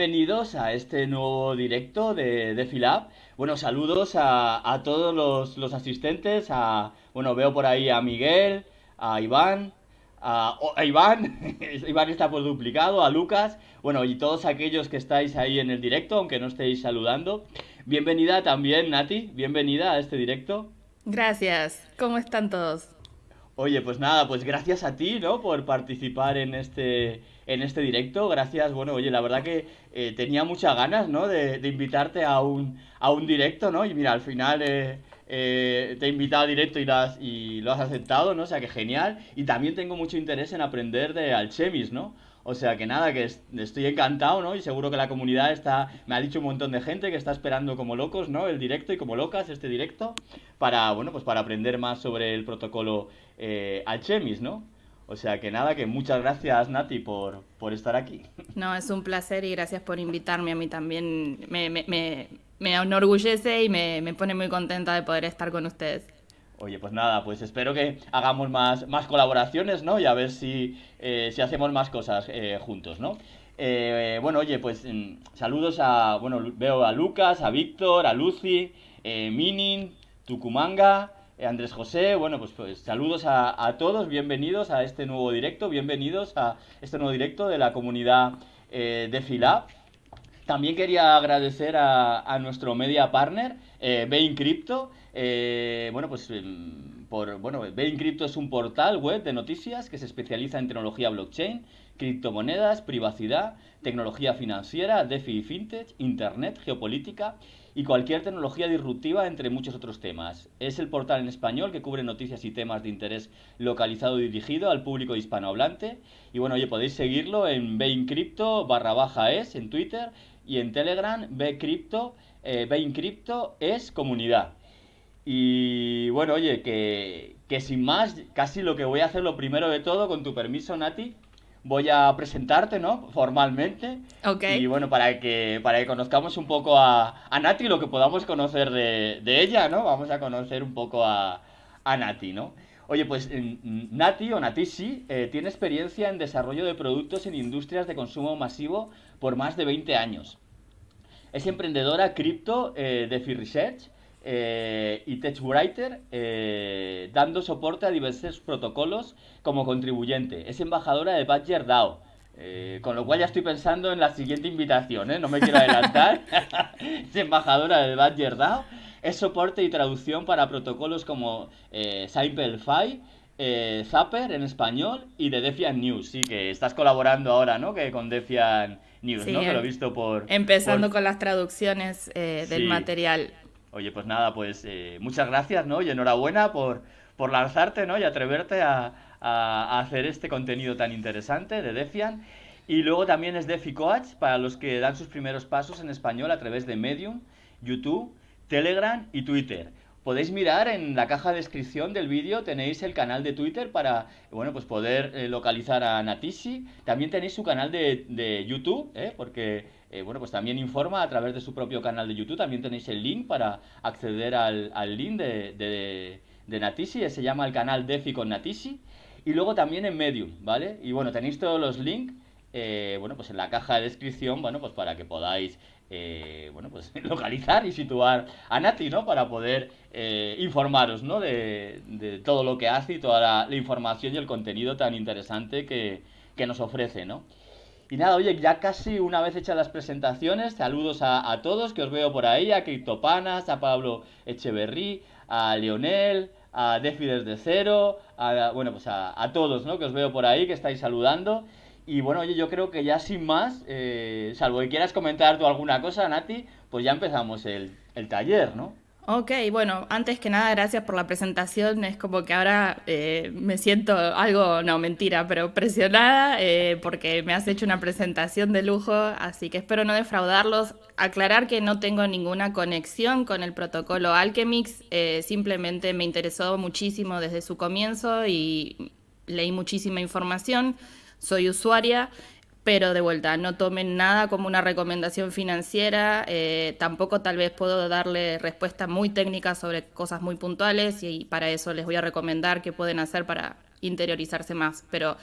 bienvenidos a este nuevo directo de, de Filab. Bueno, saludos a, todos los, asistentes. A, bueno, veo por ahí a Miguel, a Iván, a, a Iván, Iván está por duplicado, a Lucas, bueno, y todos aquellos que estáis ahí en el directo, aunque no estéis saludando. Bienvenida también, Nati, bienvenida a este directo. Gracias, ¿cómo están todos? Oye, pues nada, pues gracias a ti, ¿no? Por participar en este, en este directo. Gracias, bueno, oye, la verdad que eh, tenía muchas ganas, ¿no? De, invitarte a un, a un directo, ¿no? Y mira, al final eh, eh, te he invitado a directo y lo, y lo has aceptado, ¿no? O sea, que genial. Y también tengo mucho interés en aprender de Alchemis, ¿no? O sea que nada, que estoy encantado, ¿no? Y seguro que la comunidad está, me ha dicho un montón de gente que está esperando como locos, ¿no? El directo y como locas este directo para, bueno, pues para aprender más sobre el protocolo eh, a Chemis, ¿no? O sea que nada, que muchas gracias Nati por, estar aquí. No, es un placer y gracias por invitarme. A mí también me, me, enorgullece y me, pone muy contenta de poder estar con ustedes. Oye, pues nada, pues espero que hagamos más, colaboraciones, ¿no? Y a ver si, eh, hacemos más cosas eh, juntos, ¿no? Eh, bueno, oye, pues mm, saludos a, bueno, veo a Lucas, a Víctor, a Lucy, Minin, Tucumanga, eh, Andrés José, bueno, pues, pues saludos a, todos, bienvenidos a este nuevo directo, bienvenidos a este nuevo directo de la comunidad eh, de También quería agradecer a, nuestro media partner, eh, Bain Crypto. Eh, bueno, pues em, por, bueno, Bain Crypto es un portal web de noticias que se especializa en tecnología blockchain, criptomonedas, privacidad, tecnología financiera, DeFi y fintech, internet, geopolítica y cualquier tecnología disruptiva, entre muchos otros temas. Es el portal en español que cubre noticias y temas de interés localizado y dirigido al público hispanohablante. Y bueno, oye, podéis seguirlo en beincrypto barra baja es en Twitter y en Telegram eh, beincripto eh, es comunidad. Y bueno, oye, que, que sin más, casi lo que voy a hacer lo primero de todo, con tu permiso, Nati, voy a presentarte, ¿no? Formalmente. Ok. Y bueno, para que, para que conozcamos un poco a, a Nati, lo que podamos conocer de, de, ella, ¿no? Vamos a conocer un poco a, a Nati, ¿no? Oye, pues Nati o Natisi sí, eh, tiene experiencia en desarrollo de productos en industrias de consumo masivo por más de 20 años. Es emprendedora cripto eh, de Free Research eh, y TechWriter eh, dando soporte a diversos protocolos como contribuyente. Es embajadora de Badger eh, con lo cual ya estoy pensando en la siguiente invitación, ¿eh? no me quiero adelantar. es embajadora de Badger DAO. Es soporte y traducción para protocolos como eh, Zapper en español y de Defiant News. Sí, que estás colaborando ahora, ¿no? Que con Defiant News, ¿no? lo em, visto por. Empezando con las traducciones del material. Oye, pues nada, pues eh, muchas gracias, ¿no? Y enhorabuena por, por lanzarte, ¿no? Y atreverte a, hacer este contenido tan interesante de Defian. Y luego también es Defi Coach para los que dan sus primeros pasos en español a través de Medium, YouTube, Telegram y Twitter. Podéis mirar en la caja de descripción del vídeo, tenéis el canal de Twitter para bueno, pues poder eh, localizar a Natisi. También tenéis su canal de, de YouTube, ¿eh? porque eh, bueno, pues también informa a través de su propio canal de YouTube. También tenéis el link para acceder al, link de, de, Natisi. Eh, se llama el canal Defi con Natisi. Y luego también en Medium, ¿vale? Y bueno, tenéis todos los links, eh, bueno, pues en la caja de descripción, bueno, pues para que podáis, bueno, pues localizar y situar a Nati, ¿no? Para poder informaros, ¿no? De, todo lo que hace y toda la, información y el contenido tan interesante que, que nos ofrece, ¿no? Y nada, oye, ya casi una vez hechas las presentaciones, saludos a, todos que os veo por ahí, a Criptopanas, a Pablo Echeverry, a Leonel, a Defi de cero, a, bueno, pues a, todos, ¿no? Que os veo por ahí, que estáis saludando. Y bueno, oye, yo creo que ya sin más, eh, salvo que quieras comentar tú alguna cosa, Nati, pues ya empezamos el, el taller, ¿no? Ok, bueno, antes que nada, gracias por la presentación. Es como que ahora eh, me siento algo, no, mentira, pero presionada eh, porque me has hecho una presentación de lujo, así que espero no defraudarlos. Aclarar que no tengo ninguna conexión con el protocolo Alchemix, eh, simplemente me interesó muchísimo desde su comienzo y leí muchísima información. Soy usuaria pero de vuelta, no tomen nada como una recomendación financiera, eh, tampoco tal vez puedo darle respuestas muy técnicas sobre cosas muy puntuales y para eso les voy a recomendar qué pueden hacer para interiorizarse más, pero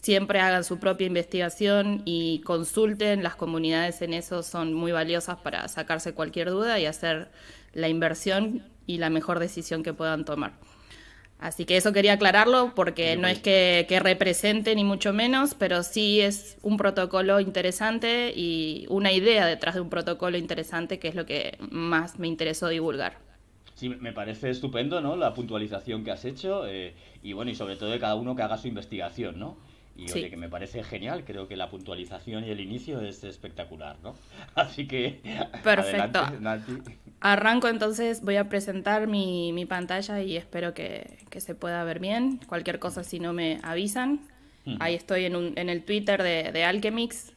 siempre hagan su propia investigación y consulten, las comunidades en eso son muy valiosas para sacarse cualquier duda y hacer la inversión y la mejor decisión que puedan tomar. Así que eso quería aclararlo porque no es que, represente ni mucho menos, pero sí es un protocolo interesante y una idea detrás de un protocolo interesante que es lo que más me interesó divulgar. Sí, me parece estupendo, ¿no? La puntualización que has hecho eh, y bueno, y sobre todo de cada uno que haga su investigación, Y que me parece genial, creo que la puntualización y el inicio es espectacular, ¿no? Así que... Perfecto. Arranco entonces, voy a presentar mi, pantalla y espero que, se pueda ver bien. Cualquier cosa si no me avisan. Mm. Ahí estoy en, un, el Twitter de, de Alchemix.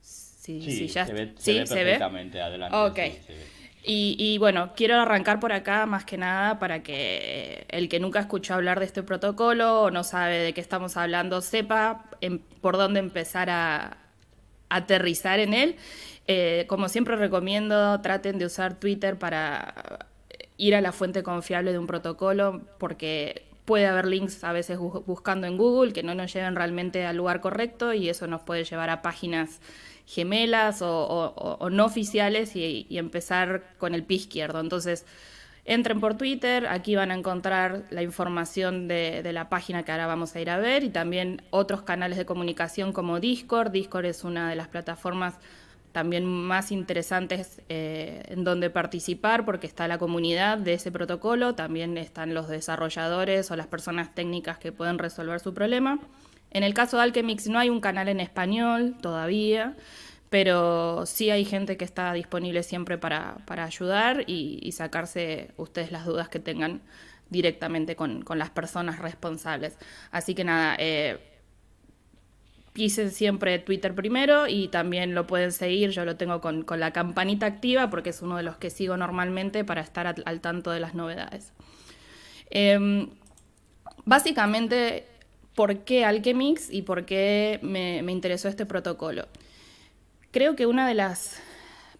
sí, ya... se ve, ¿Sí? se ve perfectamente. Ok. Y, bueno, quiero arrancar por acá más que nada para que el que nunca escuchó hablar de este protocolo o no sabe de qué estamos hablando sepa por dónde empezar a, aterrizar en él. Eh, como siempre recomiendo, traten de usar Twitter para ir a la fuente confiable de un protocolo, porque puede haber links a veces buscando en Google que no nos lleven realmente al lugar correcto y eso nos puede llevar a páginas gemelas o, no oficiales y, y empezar con el pie izquierdo. Entonces, Entren por Twitter, aquí van a encontrar la información de, la página que ahora vamos a ir a ver y también otros canales de comunicación como Discord. Discord es una de las plataformas también más interesantes eh, en donde participar porque está la comunidad de ese protocolo, también están los desarrolladores o las personas técnicas que pueden resolver su problema. En el caso de Alchemix no hay un canal en español todavía pero sí hay gente que está disponible siempre para, ayudar y, sacarse ustedes las dudas que tengan directamente con, las personas responsables. Así que nada, pisen eh, siempre Twitter primero y también lo pueden seguir, yo lo tengo con, la campanita activa porque es uno de los que sigo normalmente para estar al, tanto de las novedades. Em, básicamente, ¿por qué Alchemix y por qué me interesó este protocolo? creo que una de las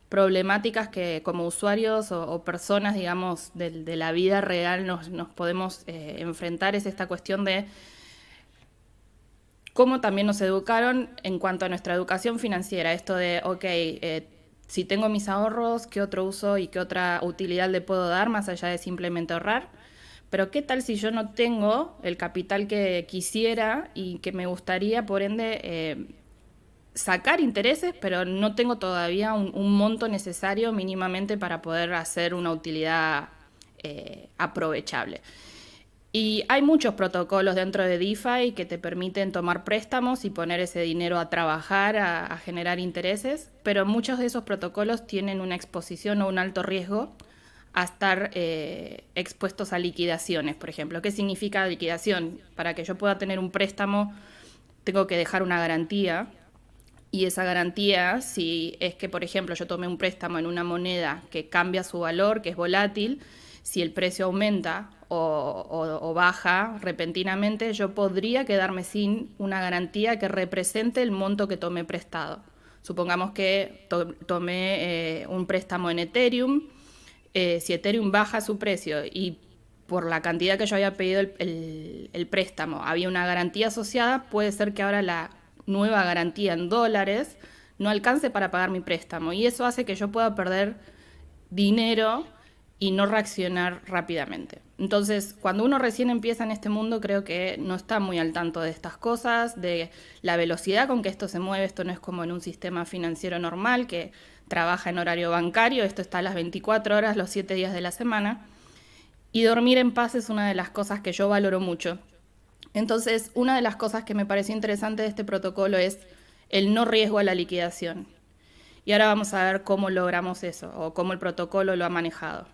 problemáticas que como usuarios o, personas, digamos, de, la vida real nos, podemos eh, enfrentar es esta cuestión de cómo también nos educaron en cuanto a nuestra educación financiera, esto de, ok, eh, si tengo mis ahorros, ¿qué otro uso y qué otra utilidad le puedo dar más allá de simplemente ahorrar? Pero ¿qué tal si yo no tengo el capital que quisiera y que me gustaría, por ende, eh, sacar intereses, pero no tengo todavía un, monto necesario mínimamente para poder hacer una utilidad eh, aprovechable. Y hay muchos protocolos dentro de DeFi que te permiten tomar préstamos y poner ese dinero a trabajar, a, generar intereses, pero muchos de esos protocolos tienen una exposición o un alto riesgo a estar eh, expuestos a liquidaciones, por ejemplo. ¿Qué significa liquidación? Para que yo pueda tener un préstamo, tengo que dejar una garantía y esa garantía, si es que, por ejemplo, yo tomé un préstamo en una moneda que cambia su valor, que es volátil, si el precio aumenta o, baja repentinamente, yo podría quedarme sin una garantía que represente el monto que tomé prestado. Supongamos que tomé eh, un préstamo en Ethereum, eh, si Ethereum baja su precio y por la cantidad que yo había pedido el préstamo había una garantía asociada, puede ser que ahora la nueva garantía en dólares no alcance para pagar mi préstamo. Y eso hace que yo pueda perder dinero y no reaccionar rápidamente. Entonces, cuando uno recién empieza en este mundo, creo que no está muy al tanto de estas cosas, de la velocidad con que esto se mueve. Esto no es como en un sistema financiero normal que trabaja en horario bancario, esto está a las 24 horas, los 7 días de la semana. Y dormir en paz es una de las cosas que yo valoro mucho, entonces, una de las cosas que me pareció interesante de este protocolo es el no riesgo a la liquidación. Y ahora vamos a ver cómo logramos eso o cómo el protocolo lo ha manejado.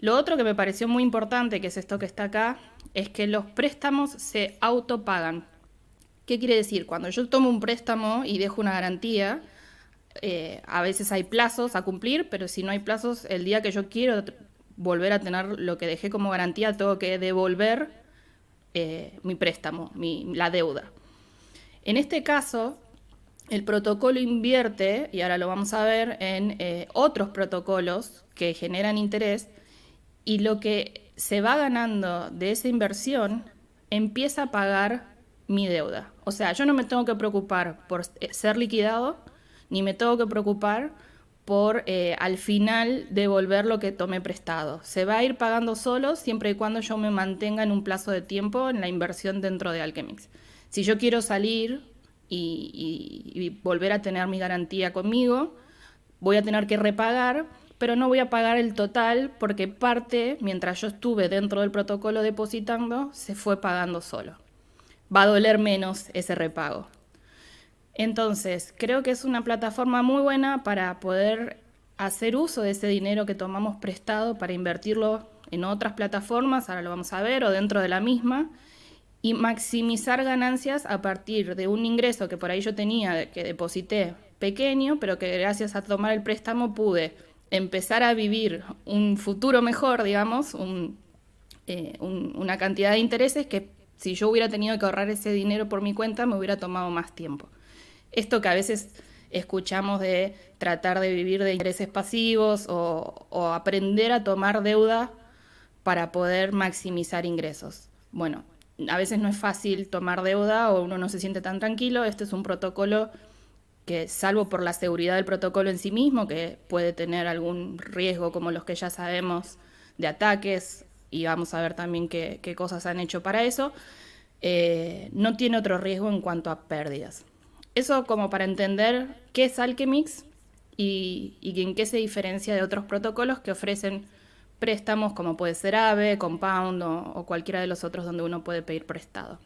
Lo otro que me pareció muy importante, que es esto que está acá, es que los préstamos se autopagan. ¿Qué quiere decir? Cuando yo tomo un préstamo y dejo una garantía, eh, a veces hay plazos a cumplir, pero si no hay plazos, el día que yo quiero volver a tener lo que dejé como garantía, tengo que devolver eh, mi préstamo, mi, la deuda. En este caso, el protocolo invierte, y ahora lo vamos a ver, en eh, otros protocolos que generan interés y lo que se va ganando de esa inversión empieza a pagar mi deuda. O sea, yo no me tengo que preocupar por eh, ser liquidado, ni me tengo que preocupar por eh, al final devolver lo que tomé prestado. Se va a ir pagando solo siempre y cuando yo me mantenga en un plazo de tiempo en la inversión dentro de Alchemix. Si yo quiero salir y volver a tener mi garantía conmigo, voy a tener que repagar, pero no voy a pagar el total porque parte, mientras yo estuve dentro del protocolo depositando, se fue pagando solo. Va a doler menos ese repago. Entonces, creo que es una plataforma muy buena para poder hacer uso de ese dinero que tomamos prestado para invertirlo en otras plataformas, ahora lo vamos a ver, o dentro de la misma, y maximizar ganancias a partir de un ingreso que por ahí yo tenía, que deposité pequeño, pero que gracias a tomar el préstamo pude empezar a vivir un futuro mejor, digamos, eh, una cantidad de intereses que si yo hubiera tenido que ahorrar ese dinero por mi cuenta me hubiera tomado más tiempo esto que a veces escuchamos de tratar de vivir de intereses pasivos o, aprender a tomar deuda para poder maximizar ingresos. Bueno, a veces no es fácil tomar deuda o uno no se siente tan tranquilo. Este es un protocolo que, salvo por la seguridad del protocolo en sí mismo, que puede tener algún riesgo como los que ya sabemos de ataques, y vamos a ver también qué, cosas han hecho para eso, eh, no tiene otro riesgo en cuanto a pérdidas. Eso como para entender qué es Alchemix y, en qué se diferencia de otros protocolos que ofrecen préstamos como puede ser AVE, Compound o, cualquiera de los otros donde uno puede pedir prestado.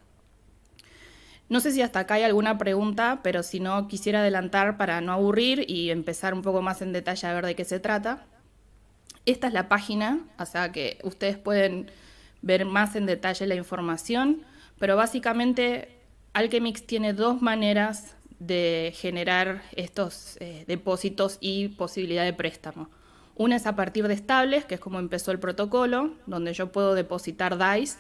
No sé si hasta acá hay alguna pregunta, pero si no, quisiera adelantar para no aburrir y empezar un poco más en detalle a ver de qué se trata. Esta es la página, o sea que ustedes pueden ver más en detalle la información, pero básicamente Alchemix tiene dos maneras de generar estos eh, depósitos y posibilidad de préstamo. Una es a partir de estables, que es como empezó el protocolo, donde yo puedo depositar DAIs.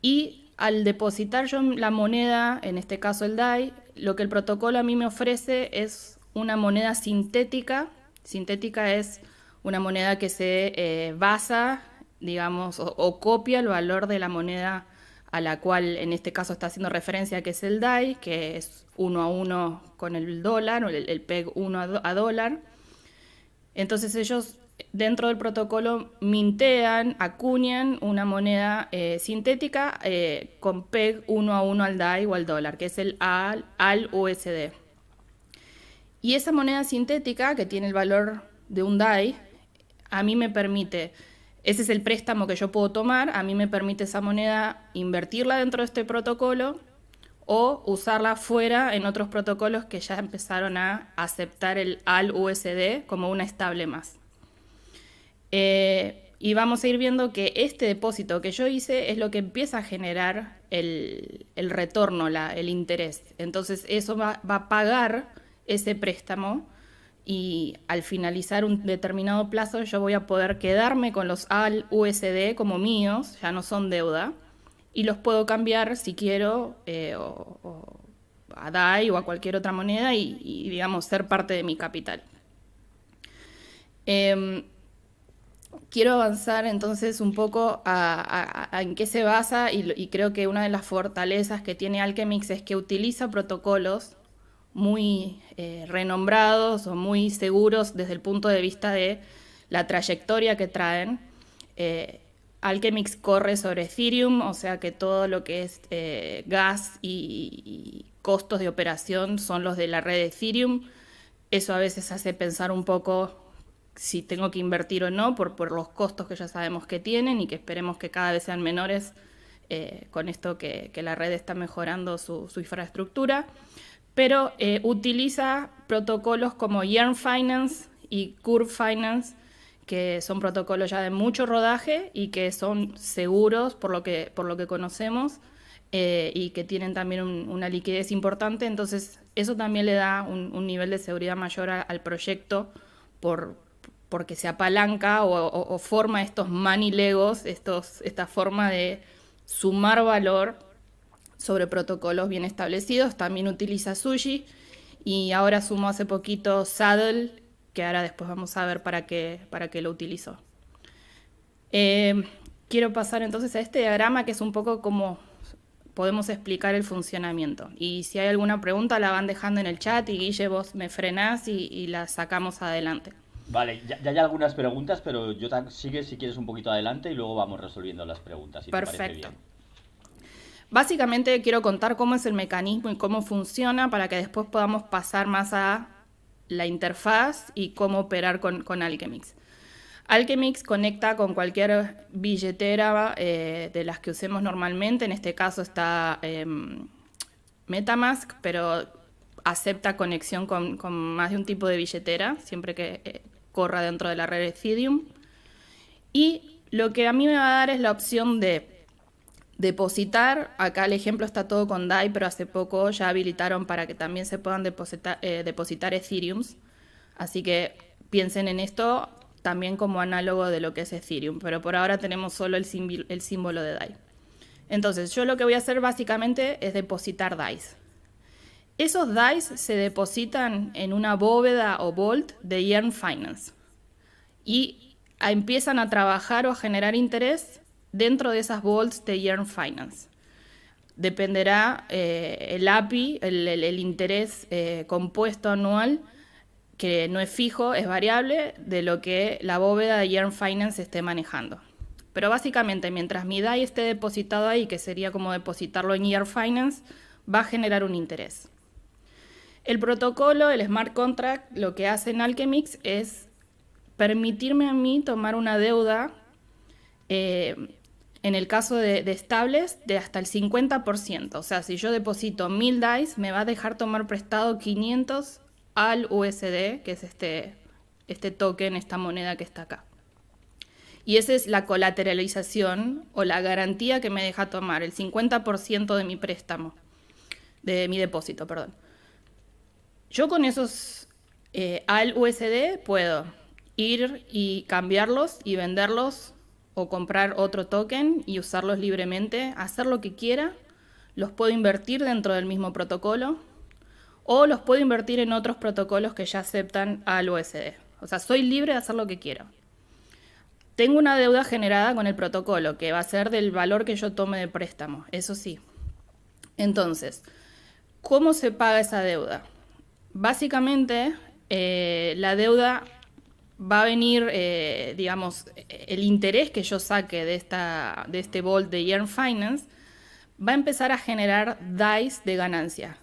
Y al depositar yo la moneda, en este caso el DAI, lo que el protocolo a mí me ofrece es una moneda sintética. Sintética es una moneda que se eh, basa, digamos, o, copia el valor de la moneda a la cual en este caso está haciendo referencia, que es el DAI, que es uno a uno con el dólar, o el PEG 1 a, dólar. Entonces ellos dentro del protocolo mintean, acuñan una moneda eh, sintética eh, con PEG 1 a 1 al DAI o al dólar, que es el AL, AL USD. Y esa moneda sintética, que tiene el valor de un DAI, a mí me permite ese es el préstamo que yo puedo tomar, a mí me permite esa moneda invertirla dentro de este protocolo o usarla fuera en otros protocolos que ya empezaron a aceptar el AL USD como una estable más. Eh, y vamos a ir viendo que este depósito que yo hice es lo que empieza a generar el, retorno, el interés. Entonces eso va a pagar ese préstamo y al finalizar un determinado plazo yo voy a poder quedarme con los AL USD como míos, ya no son deuda, y los puedo cambiar si quiero eh, a DAI o a cualquier otra moneda y, digamos ser parte de mi capital. Em, quiero avanzar entonces un poco en qué se basa y, y creo que una de las fortalezas que tiene Alchemix es que utiliza protocolos muy eh, renombrados o muy seguros desde el punto de vista de la trayectoria que traen. Eh, Alchemix corre sobre Ethereum, o sea que todo lo que es eh, gas y, costos de operación son los de la red de Ethereum. Eso a veces hace pensar un poco si tengo que invertir o no por, por los costos que ya sabemos que tienen y que esperemos que cada vez sean menores eh, con esto que, que, la red está mejorando su, su infraestructura pero eh, utiliza protocolos como Yearn Finance y Curve Finance, que son protocolos ya de mucho rodaje y que son seguros por lo que, conocemos eh, y que tienen también una liquidez importante. Entonces, eso también le da un, nivel de seguridad mayor al proyecto porque se apalanca o, forma estos money legos, esta forma de sumar valor sobre protocolos bien establecidos. También utiliza Sushi y ahora sumo hace poquito Saddle, que ahora después vamos a ver para qué, para qué lo utilizó. Eh, quiero pasar entonces a este diagrama que es un poco como podemos explicar el funcionamiento. Y si hay alguna pregunta la van dejando en el chat y Guille vos me frenás y, la sacamos adelante. Vale, ya, hay algunas preguntas, pero yo sigue si quieres un poquito adelante y luego vamos resolviendo las preguntas. Si Perfecto. Te parece bien. Básicamente quiero contar cómo es el mecanismo y cómo funciona para que después podamos pasar más a la interfaz y cómo operar con, Alchemix. Alchemix conecta con cualquier billetera eh, de las que usemos normalmente, en este caso está em, Metamask, pero acepta conexión con, más de un tipo de billetera, siempre que eh, corra dentro de la red Ethereum. Y lo que a mí me va a dar es la opción de Depositar, acá el ejemplo está todo con DAI, pero hace poco ya habilitaron para que también se puedan depositar, eh, depositar Ethereums. Así que piensen en esto también como análogo de lo que es Ethereum, pero por ahora tenemos solo el, el símbolo de DAI. Entonces, yo lo que voy a hacer básicamente es depositar DAIs. Esos DAIs se depositan en una bóveda o vault de Yearn Finance y empiezan a trabajar o a generar interés dentro de esas bolts de Yearn Finance. Dependerá eh, el API, el, interés eh, compuesto anual, que no es fijo, es variable, de lo que la bóveda de Yearn Finance esté manejando. Pero básicamente, mientras mi DAI esté depositado ahí, que sería como depositarlo en Yearn Finance, va a generar un interés. El protocolo, el smart contract, lo que hace en Alchemix es permitirme a mí tomar una deuda eh, en el caso de, estables, de hasta el 50%. O sea, si yo deposito 1000 DICE, me va a dejar tomar prestado 500 al USD, que es este, este token, esta moneda que está acá. Y esa es la colateralización o la garantía que me deja tomar, el 50% de mi préstamo, de mi depósito, perdón. Yo con esos eh, al USD puedo ir y cambiarlos y venderlos o comprar otro token y usarlos libremente, hacer lo que quiera, los puedo invertir dentro del mismo protocolo o los puedo invertir en otros protocolos que ya aceptan al USD. O sea, soy libre de hacer lo que quiero. Tengo una deuda generada con el protocolo, que va a ser del valor que yo tome de préstamo, eso sí. Entonces, ¿cómo se paga esa deuda? Básicamente, eh, la deuda va a venir, eh, digamos, el interés que yo saque de, esta, de este Vault de Yearn Finance, va a empezar a generar DAIs de ganancia.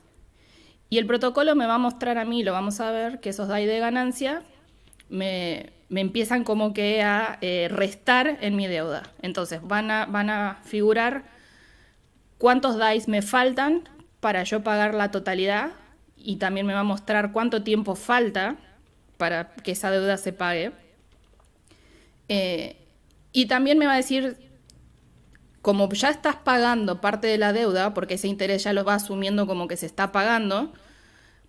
Y el protocolo me va a mostrar a mí, lo vamos a ver, que esos DAIs de ganancia me, empiezan como que a eh, restar en mi deuda. Entonces van a, van a figurar cuántos DAIs me faltan para yo pagar la totalidad y también me va a mostrar cuánto tiempo falta para que esa deuda se pague. Eh, y también me va a decir, como ya estás pagando parte de la deuda, porque ese interés ya lo va asumiendo como que se está pagando,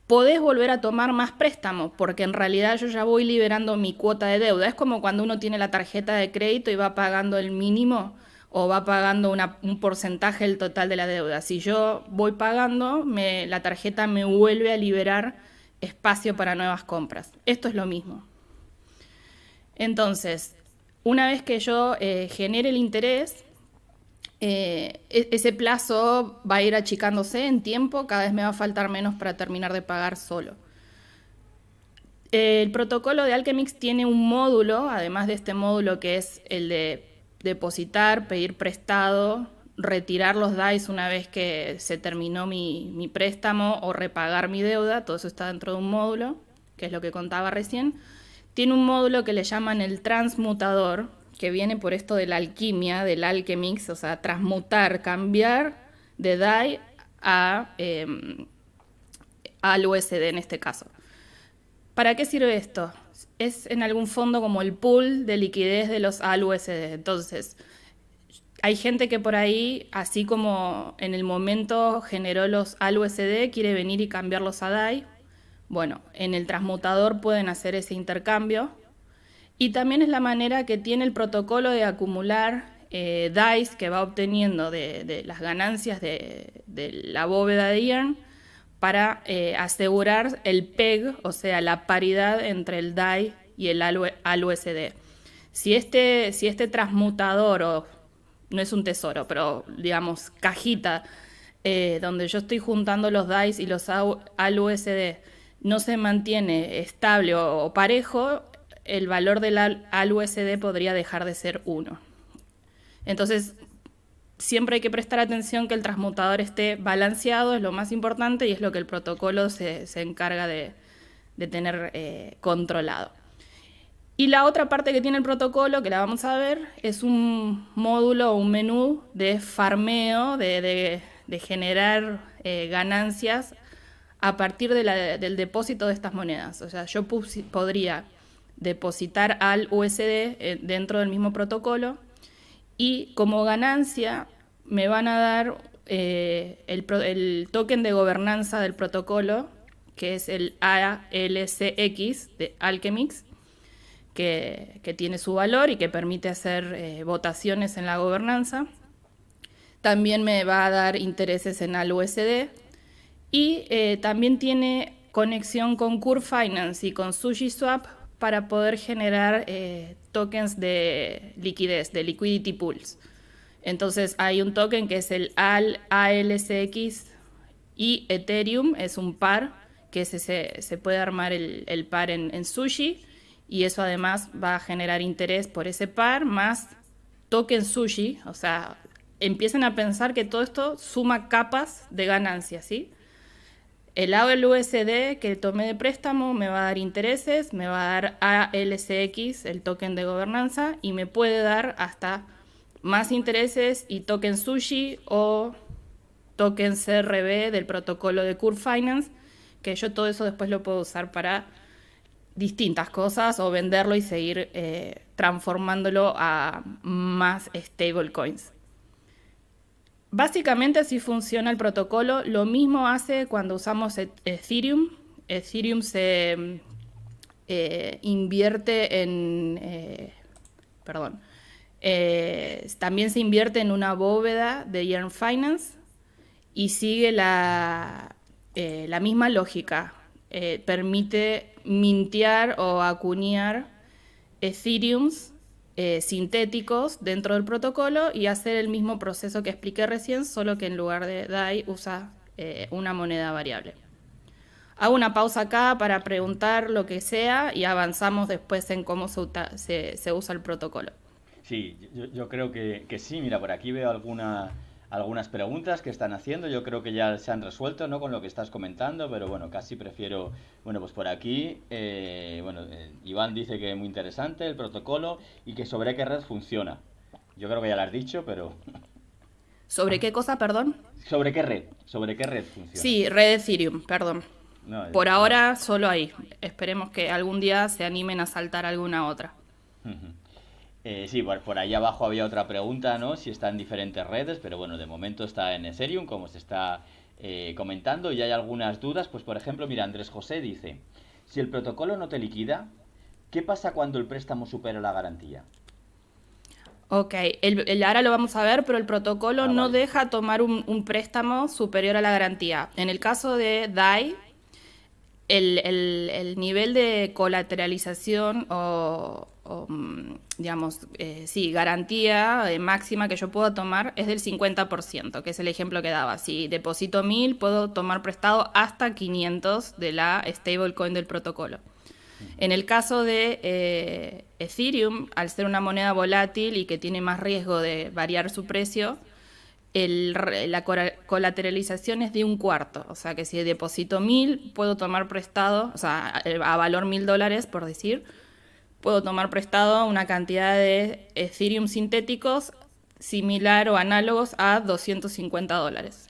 podés volver a tomar más préstamos, porque en realidad yo ya voy liberando mi cuota de deuda. Es como cuando uno tiene la tarjeta de crédito y va pagando el mínimo o va pagando un porcentaje del total de la deuda. Si yo voy pagando, la tarjeta me vuelve a liberar espacio para nuevas compras. Esto es lo mismo. Entonces, una vez que yo eh, genere el interés, eh, e-, ese plazo va a ir achicándose en tiempo, cada vez me va a faltar menos para terminar de pagar solo. El protocolo de Alchemix tiene un módulo, además de este módulo que es el de depositar, pedir prestado retirar los DAIs una vez que se terminó mi, préstamo o repagar mi deuda, todo eso está dentro de un módulo, que es lo que contaba recién, tiene un módulo que le llaman el transmutador, que viene por esto de la alquimia, del alquimix. o sea, transmutar, cambiar de DAI a, eh, al USD en este caso. ¿Para qué sirve esto? Es en algún fondo como el pool de liquidez de los al USD. Entonces, hay gente que por ahí, así como en el momento generó los ALUSD, quiere venir y cambiarlos a DAI. Bueno, en el transmutador pueden hacer ese intercambio. Y también es la manera que tiene el protocolo de acumular eh, DAIs que va obteniendo de, las ganancias de, la bóveda de IARN para eh, asegurar el PEG, o sea, la paridad entre el DAI y el ALUSD. Si este, si este transmutador o no es un tesoro, pero digamos, cajita, eh, donde yo estoy juntando los DAIs y los al USD, no se mantiene estable o, parejo, el valor del al USD podría dejar de ser 1. Entonces, siempre hay que prestar atención que el transmutador esté balanceado, es lo más importante y es lo que el protocolo se, encarga de, tener eh, controlado. Y la otra parte que tiene el protocolo, que la vamos a ver, es un módulo o un menú de farmeo, de, generar eh, ganancias a partir del depósito de estas monedas. O sea, yo podría depositar al USD eh, dentro del mismo protocolo y como ganancia me van a dar eh, el, el token de gobernanza del protocolo, que es el ALCX de Alchemix que, tiene su valor y que permite hacer eh, votaciones en la gobernanza. También me va a dar intereses en al USD y eh, también tiene conexión con Curve Finance y con SushiSwap para poder generar eh, tokens de liquidez, de liquidity pools. Entonces hay un token que es el AL, y Ethereum, es un par que se, puede armar el, par en Sushi y eso además va a generar interés por ese par, más token sushi, o sea, empiecen a pensar que todo esto suma capas de ganancias, ¿sí? El ALUSD que tomé de préstamo me va a dar intereses, me va a dar ALCX, el token de gobernanza, y me puede dar hasta más intereses y token sushi o token CRB del protocolo de Curve Finance, que yo todo eso después lo puedo usar para distintas cosas o venderlo y seguir eh, transformándolo a más stablecoins. Básicamente así funciona el protocolo. Lo mismo hace cuando usamos e-, Ethereum. Ethereum se eh, invierte en... Eh, perdón. también se invierte en una bóveda de Yearn Finance y sigue la, la misma lógica. Eh, permite mintear o acuñar Ethereums eh, sintéticos dentro del protocolo y hacer el mismo proceso que expliqué recién, solo que en lugar de DAI usa eh, una moneda variable. Hago una pausa acá para preguntar lo que sea y avanzamos después en cómo se, usa el protocolo. Sí, yo, creo que sí. Mira, por aquí veo alguna algunas preguntas que están haciendo. Yo creo que ya se han resuelto, ¿no? Con lo que estás comentando, pero bueno, casi prefiero, bueno, pues por aquí, eh, bueno, eh, Iván dice que es muy interesante el protocolo y que sobre qué red funciona. Yo creo que ya lo has dicho, pero... ¿Sobre qué cosa, perdón? ¿Sobre qué red? ¿Sobre qué red funciona? Sí, red Ethereum, perdón. Por ahora solo ahí. Esperemos que algún día se animen a saltar alguna otra. Uh eh, sí, por, por, ahí abajo había otra pregunta, ¿no? Si está en diferentes redes, pero bueno, de momento está en Ethereum, como se está eh, comentando, y hay algunas dudas. Pues por ejemplo, mira, Andrés José dice, si el protocolo no te liquida, ¿qué pasa cuando el préstamo supera la garantía? Ok, el, ahora lo vamos a ver, pero el protocolo ah, no deja tomar un, préstamo superior a la garantía. En el caso de DAI, el nivel de colateralización o o mm, digamos, eh, sí, garantía máxima que yo puedo tomar es del 50%, que es el ejemplo que daba. Si deposito 1000, puedo tomar prestado hasta 500 de la stablecoin del protocolo. Mm. En el caso de eh, Ethereum, al ser una moneda volátil y que tiene más riesgo de variar su precio, la colateralización es de un cuarto. O sea que si deposito mil, puedo tomar prestado, o sea, eh, a valor mil dólares, por decir, puedo tomar prestado una cantidad de Ethereum sintéticos similar o análogos a 250 dólares.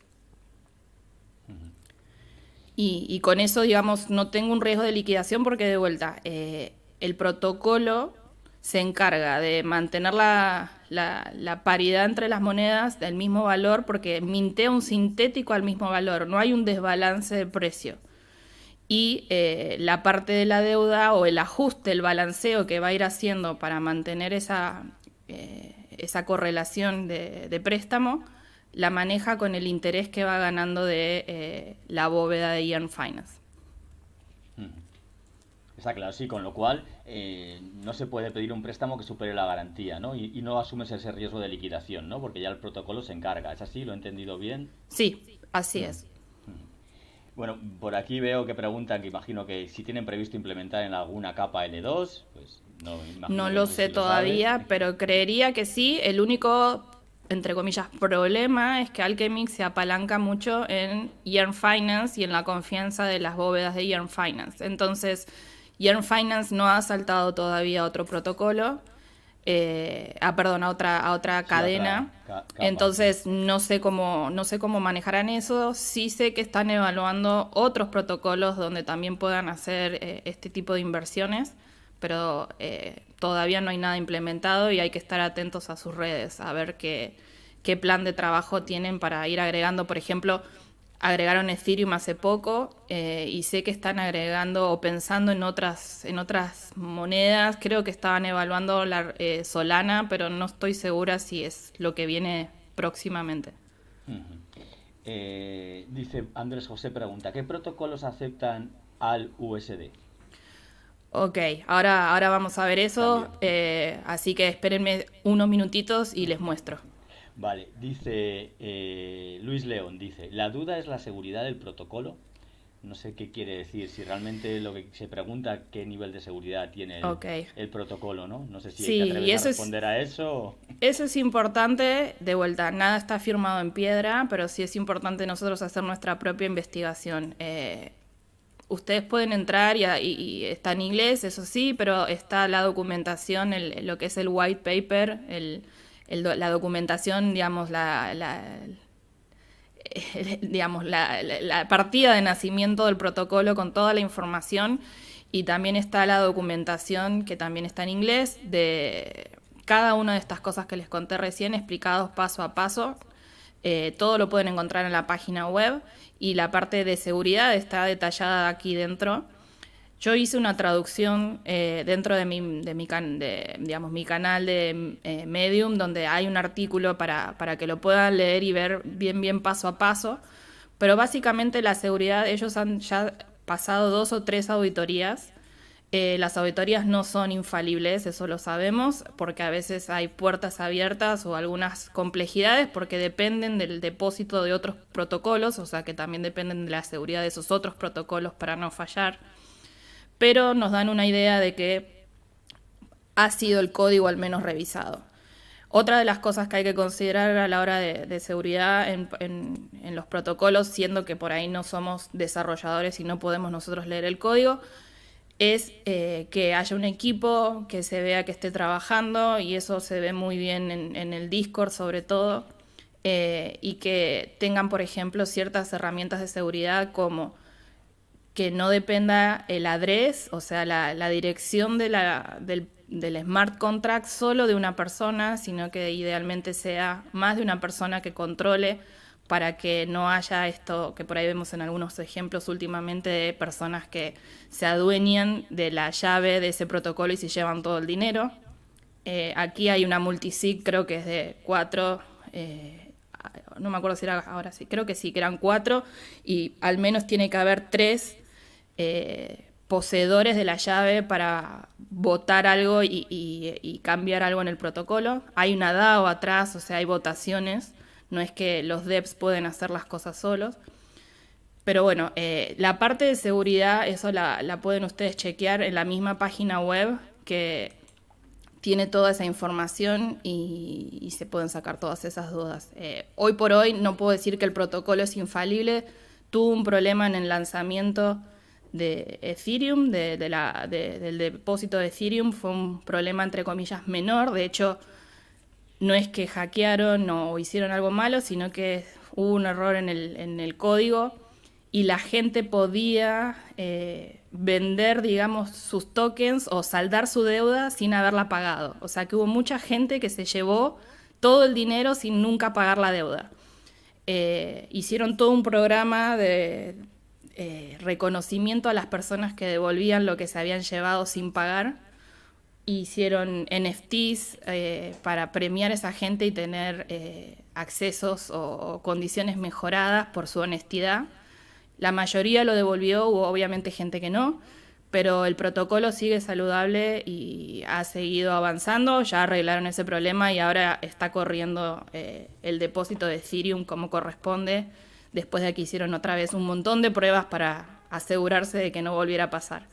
y, con eso, digamos, no tengo un riesgo de liquidación porque de vuelta, eh, el protocolo se encarga de mantener la, la, paridad entre las monedas del mismo valor porque mintea un sintético al mismo valor, no hay un desbalance de precio y eh, la parte de la deuda o el ajuste, el balanceo que va a ir haciendo para mantener esa, eh, esa correlación de, préstamo, la maneja con el interés que va ganando de eh, la bóveda de Ian Finance. Mm. Está claro, sí, con lo cual no se puede pedir un préstamo que supere la garantía, ¿no? Y, y, no asumes ese riesgo de liquidación, ¿no? Porque ya el protocolo se encarga. ¿Es así? ¿Lo he entendido bien? Sí, así es. Bueno, por aquí veo que preguntan que imagino que si tienen previsto implementar en alguna capa L2, pues no lo sé, todavía, pero creería que sí. El único, entre comillas, problema es que Alchemix se apalanca mucho en Yearn Finance y en la confianza de las bóvedas de Yearn Finance. Entonces, Yearn Finance no ha saltado todavía otro protocolo eh, a, ah, perdón, a otra, a otra cadena. Entonces no sé cómo, no sé cómo manejarán eso. Sí sé que están evaluando otros protocolos donde también puedan hacer eh, este tipo de inversiones, pero eh, todavía no hay nada implementado y hay que estar atentos a sus redes, a ver qué, qué plan de trabajo tienen para ir agregando, por ejemplo, agregaron Ethereum hace poco eh, y sé que están agregando o pensando en otras, en otras monedas. Creo que estaban evaluando la eh, Solana, pero no estoy segura si es lo que viene próximamente. Eh, dice Andrés José pregunta, ¿qué protocolos aceptan al USD? Ok, ahora, ahora vamos a ver eso, así que espérenme unos minutitos y les muestro. Vale, dice eh, Luis León, dice, la duda es la seguridad del protocolo. No sé qué quiere decir, si realmente lo que se pregunta qué nivel de seguridad tiene el, protocolo, ¿no? No sé si hay que responder a eso. Eso es importante, de vuelta, nada está firmado en piedra, pero sí es importante nosotros hacer nuestra propia investigación. Eh, ustedes pueden entrar y, está en inglés, eso sí, pero está la documentación, lo que es el white paper, el la documentación, digamos, la, partida de nacimiento del protocolo con toda la información y también está la documentación que también está en inglés de cada una de estas cosas que les conté recién explicados paso a paso. Eh, todo lo pueden encontrar en la página web y la parte de seguridad está detallada aquí dentro. Yo hice una traducción eh, dentro de mi, de mi, mi canal de eh, Medium, donde hay un artículo para, para, que lo puedan leer y ver bien, bien paso a paso. Pero básicamente la seguridad, ellos han ya pasado dos o tres auditorías. Eh, las auditorías no son infalibles, eso lo sabemos, porque a veces hay puertas abiertas o algunas complejidades porque dependen del depósito de otros protocolos, o sea que también dependen de la seguridad de esos otros protocolos para no fallar pero nos dan una idea de que ha sido el código al menos revisado. Otra de las cosas que hay que considerar a la hora de, seguridad en, los protocolos, siendo que por ahí no somos desarrolladores y no podemos nosotros leer el código, es eh, que haya un equipo que se vea que esté trabajando y eso se ve muy bien en, el Discord sobre todo, eh, y que tengan, por ejemplo, ciertas herramientas de seguridad como que no dependa el address, o sea, la, dirección de la, del, smart contract solo de una persona, sino que idealmente sea más de una persona que controle para que no haya esto que por ahí vemos en algunos ejemplos últimamente de personas que se adueñan de la llave de ese protocolo y se llevan todo el dinero. Eh, aquí hay una multisig, creo que es de cuatro eh, no me acuerdo si era ahora sí, creo que sí, que eran cuatro, y al menos tiene que haber tres eh, poseedores de la llave para votar algo y, cambiar algo en el protocolo. Hay una DAO atrás, o sea, hay votaciones. No es que los devs pueden hacer las cosas solos. Pero bueno, eh, la parte de seguridad, eso la, pueden ustedes chequear en la misma página web que tiene toda esa información y, se pueden sacar todas esas dudas. Eh, hoy por hoy no puedo decir que el protocolo es infalible. Tuvo un problema en el lanzamiento de Ethereum, de, la, del depósito de Ethereum, fue un problema entre comillas menor. De hecho, no es que hackearon o hicieron algo malo, sino que hubo un error en el, código y la gente podía eh, vender, digamos, sus tokens o saldar su deuda sin haberla pagado. O sea que hubo mucha gente que se llevó todo el dinero sin nunca pagar la deuda. Eh, hicieron todo un programa de, eh, reconocimiento a las personas que devolvían lo que se habían llevado sin pagar. Hicieron NFTs eh, para premiar a esa gente y tener eh, accesos o, condiciones mejoradas por su honestidad. La mayoría lo devolvió, hubo obviamente gente que no, pero el protocolo sigue saludable y ha seguido avanzando. Ya arreglaron ese problema y ahora está corriendo el depósito de Sirium como corresponde Después de aquí hicieron otra vez un montón de pruebas para asegurarse de que no volviera a pasar.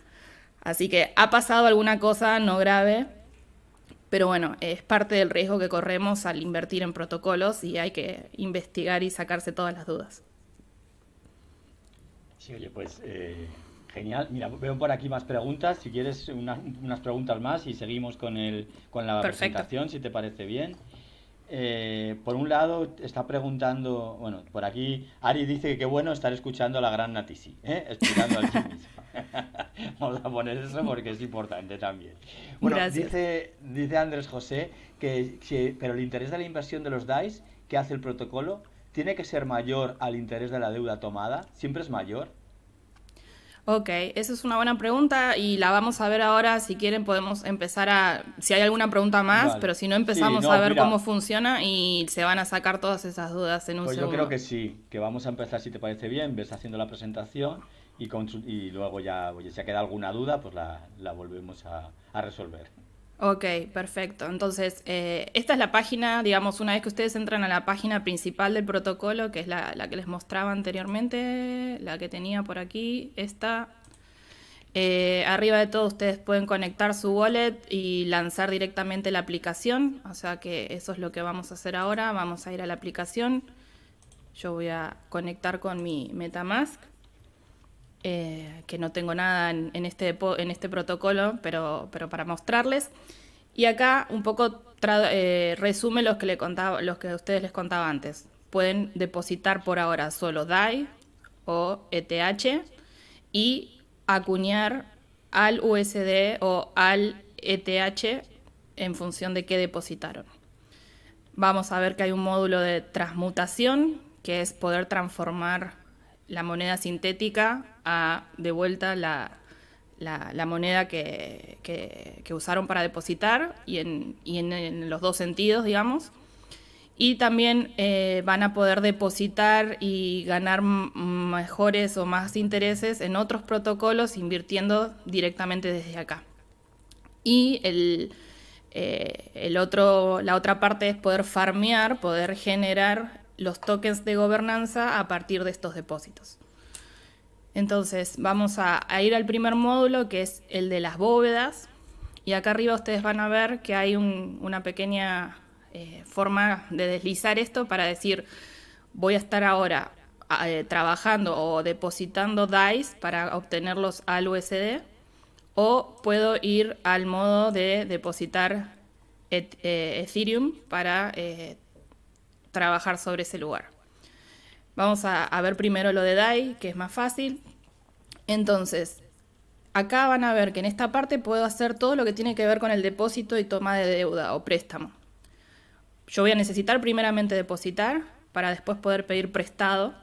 Así que ha pasado alguna cosa no grave, pero bueno, es parte del riesgo que corremos al invertir en protocolos y hay que investigar y sacarse todas las dudas. Sí, oye, pues eh, genial. Mira, veo por aquí más preguntas. Si quieres unas preguntas más y seguimos con, el, con la presentación, si te parece bien. Eh, por un lado, está preguntando, bueno, por aquí Ari dice que qué bueno estar escuchando a la gran Natisi, ¿eh? explicando Vamos a poner eso porque es importante también. Bueno, dice, dice Andrés José que, pero el interés de la inversión de los DAIs que hace el protocolo tiene que ser mayor al interés de la deuda tomada, siempre es mayor. Ok, esa es una buena pregunta y la vamos a ver ahora. Si quieren podemos empezar a, si hay alguna pregunta más, pero si no empezamos a ver cómo funciona y se van a sacar todas esas dudas en un pues Yo creo que sí, que vamos a empezar si te parece bien, ves haciendo la presentación y, y luego ya, oye, si queda alguna duda, pues la, volvemos a resolver. Ok, perfecto. Entonces, eh, esta es la página, digamos, una vez que ustedes entran a la página principal del protocolo, que es la, que les mostraba anteriormente, la que tenía por aquí, esta. Eh, arriba de todo ustedes pueden conectar su wallet y lanzar directamente la aplicación, o sea que eso es lo que vamos a hacer ahora, vamos a ir a la aplicación, yo voy a conectar con mi Metamask. Eh, que no tengo nada en, este, este, protocolo, pero, para mostrarles. Y acá un poco eh, resume los que, le contaba, los que ustedes les contaba antes. Pueden depositar por ahora solo DAI o ETH y acuñar al USD o al ETH en función de qué depositaron. Vamos a ver que hay un módulo de transmutación, que es poder transformar la moneda sintética de vuelta, la, moneda que, usaron para depositar y en, en, los dos sentidos, digamos. Y también eh, van a poder depositar y ganar mejores o más intereses en otros protocolos invirtiendo directamente desde acá. Y el, eh, el otro, la otra parte es poder farmear, poder generar los tokens de gobernanza a partir de estos depósitos. Entonces vamos a, ir al primer módulo que es el de las bóvedas y acá arriba ustedes van a ver que hay una pequeña eh, forma de deslizar esto para decir voy a estar ahora eh, trabajando o depositando DICE para obtenerlos al USD o puedo ir al modo de depositar eh, Ethereum para trabajar sobre ese lugar. Vamos a, ver primero lo de DAI, que es más fácil. Entonces, acá van a ver que en esta parte puedo hacer todo lo que tiene que ver con el depósito y toma de deuda o préstamo. Yo voy a necesitar primeramente depositar para después poder pedir prestado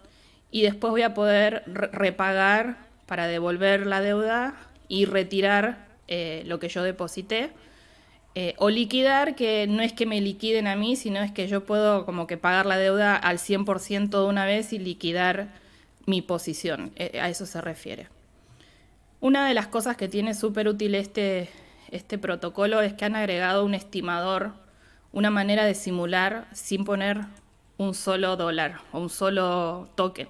y después voy a poder repagar para devolver la deuda y retirar eh, lo que yo deposité. Eh, o liquidar, que no es que me liquiden a mí, sino es que yo puedo como que pagar la deuda al 100% de una vez y liquidar mi posición. Eh, a eso se refiere. Una de las cosas que tiene súper útil este, este protocolo es que han agregado un estimador, una manera de simular sin poner un solo dólar o un solo token.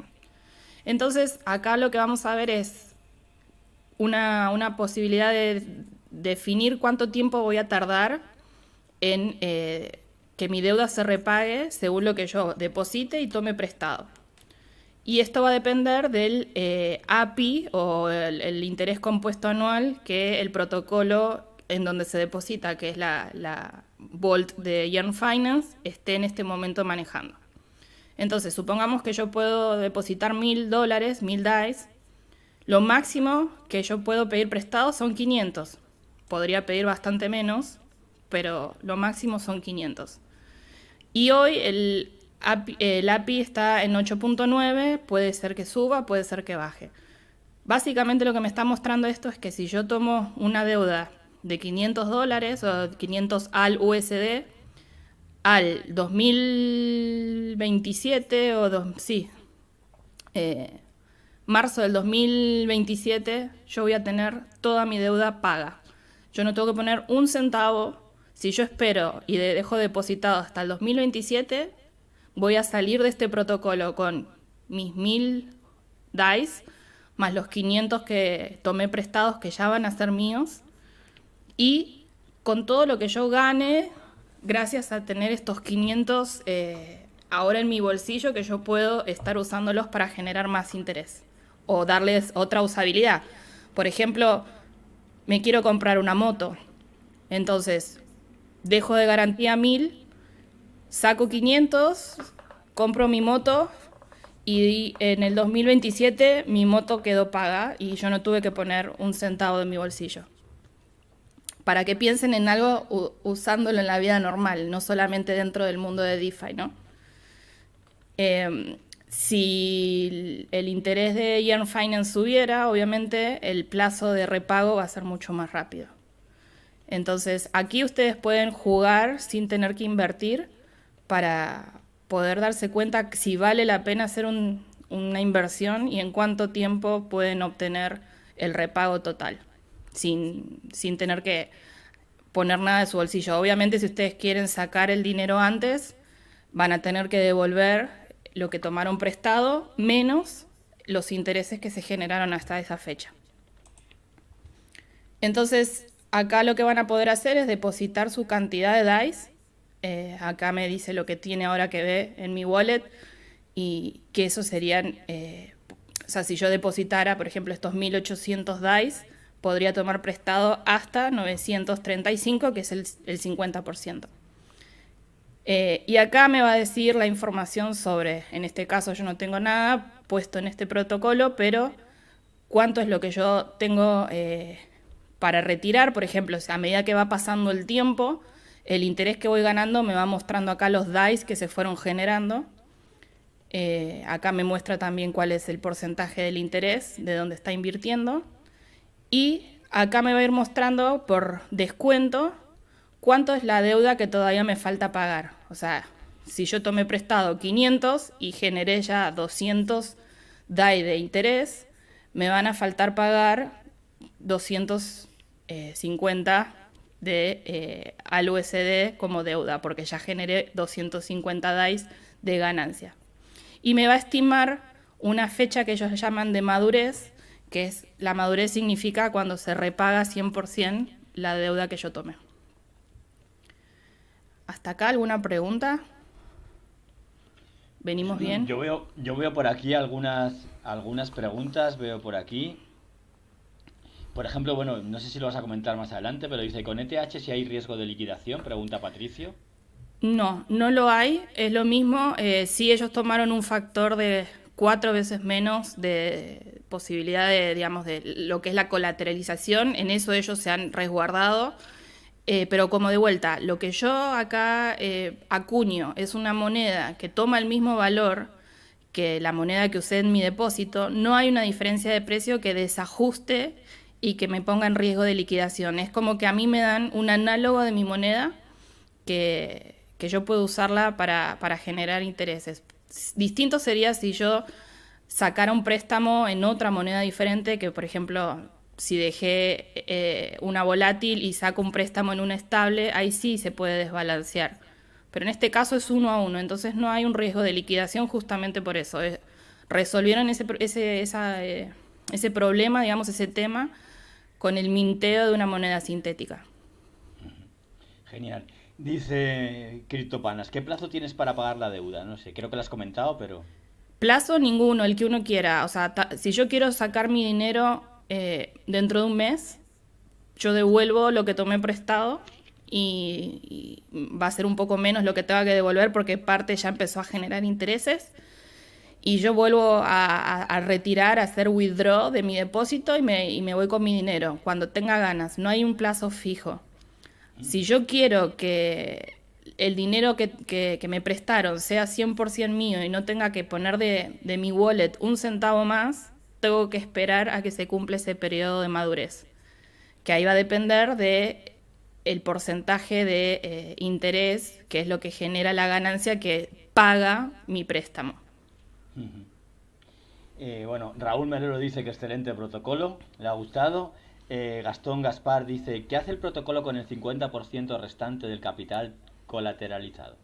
Entonces, acá lo que vamos a ver es una, posibilidad de definir cuánto tiempo voy a tardar en eh, que mi deuda se repague según lo que yo deposite y tome prestado. Y esto va a depender del eh, API o el, interés compuesto anual que el protocolo en donde se deposita, que es la, Vault de Yearn Finance, esté en este momento manejando. Entonces, supongamos que yo puedo depositar mil dólares, mil DAIs. Lo máximo que yo puedo pedir prestado son 500. Podría pedir bastante menos, pero lo máximo son 500. Y hoy el eh, el API está en 8.9, puede ser que suba, puede ser que baje. Básicamente lo que me está mostrando esto es que si yo tomo una deuda de 500 dólares o 500 al USD al 2027 o dos, sí, eh, marzo del 2027 yo voy a tener toda mi deuda paga. Yo no tengo que poner un centavo. Si yo espero y dejo depositado hasta el 2027, voy a salir de este protocolo con mis 1000 DICE, más los 500 que tomé prestados que ya van a ser míos, y con todo lo que yo gane, gracias a tener estos 500 eh, ahora en mi bolsillo, que yo puedo estar usándolos para generar más interés o darles otra usabilidad. Por ejemplo, me quiero comprar una moto, entonces dejo de garantía 1000 saco 500, compro mi moto y en el 2027 mi moto quedó paga y yo no tuve que poner un centavo de mi bolsillo. Para que piensen en algo usándolo en la vida normal, no solamente dentro del mundo de DeFi, ¿no? Em, si el interés de Yearn Finance subiera, obviamente el plazo de repago va a ser mucho más rápido. Entonces, aquí ustedes pueden jugar sin tener que invertir para poder darse cuenta si vale la pena hacer una inversión y en cuánto tiempo pueden obtener el repago total, sin, sin tener que poner nada de su bolsillo. Obviamente si ustedes quieren sacar el dinero antes, van a tener que devolver lo que tomaron prestado menos los intereses que se generaron hasta esa fecha. Entonces, acá lo que van a poder hacer es depositar su cantidad de DICE eh, acá me dice lo que tiene ahora que ve en mi wallet y que eso serían, eh, o sea, si yo depositara, por ejemplo, estos 1800 DAIs, podría tomar prestado hasta 935, que es el, 50%. Eh, y acá me va a decir la información sobre, en este caso yo no tengo nada puesto en este protocolo, pero cuánto es lo que yo tengo para retirar, por ejemplo, o sea, a medida que va pasando el tiempo, el interés que voy ganando me va mostrando acá los DAIs que se fueron generando. Eh, acá me muestra también cuál es el porcentaje del interés, de dónde está invirtiendo. Y acá me va a ir mostrando por descuento cuánto es la deuda que todavía me falta pagar. O sea, si yo tomé prestado 500 y generé ya 200 DAI de interés, me van a faltar pagar 250 de, eh, al USD como deuda, porque ya generé 250 DAIs de ganancia. Y me va a estimar una fecha que ellos llaman de madurez, que es la madurez significa cuando se repaga 100% la deuda que yo tomé. ¿Hasta acá alguna pregunta? ¿Venimos bien? Yo veo, yo veo por aquí algunas, algunas preguntas, veo por aquí. Por ejemplo, bueno, no sé si lo vas a comentar más adelante, pero dice, ¿con ETH si hay riesgo de liquidación? Pregunta Patricio. No, no lo hay. Es lo mismo. Eh, si ellos tomaron un factor de cuatro veces menos de posibilidad de, digamos, de lo que es la colateralización. En eso ellos se han resguardado. Eh, pero como de vuelta, lo que yo acá eh, acuño es una moneda que toma el mismo valor que la moneda que usé en mi depósito. No hay una diferencia de precio que desajuste y que me ponga en riesgo de liquidación. Es como que a mí me dan un análogo de mi moneda que, que yo puedo usarla para, para generar intereses. Distinto sería si yo sacara un préstamo en otra moneda diferente, que por ejemplo, si dejé eh, una volátil y saco un préstamo en una estable, ahí sí se puede desbalancear. Pero en este caso es uno a uno, entonces no hay un riesgo de liquidación justamente por eso. resolvieron ese, ese, eh, ese problema, digamos, ese tema con el minteo de una moneda sintética. Genial. Dice Criptopanas, ¿qué plazo tienes para pagar la deuda? No sé, creo que lo has comentado, pero... Plazo ninguno, el que uno quiera. O sea, si yo quiero sacar mi dinero eh, dentro de un mes, yo devuelvo lo que tomé prestado y, va a ser un poco menos lo que tenga que devolver porque parte ya empezó a generar intereses y yo vuelvo a, retirar, a hacer withdraw de mi depósito y me, y me, voy con mi dinero cuando tenga ganas. No hay un plazo fijo. Mm. Si yo quiero que el dinero que, que, me prestaron sea 100% mío y no tenga que poner de, de, mi wallet un centavo más, tengo que esperar a que se cumpla ese periodo de madurez. Que ahí va a depender de el porcentaje de eh, interés, que es lo que genera la ganancia que paga mi préstamo. Eh, bueno, Raúl Melero dice que excelente protocolo, le ha gustado. Eh, Gastón Gaspar dice, ¿qué hace el protocolo con el 50% restante del capital colateralizado?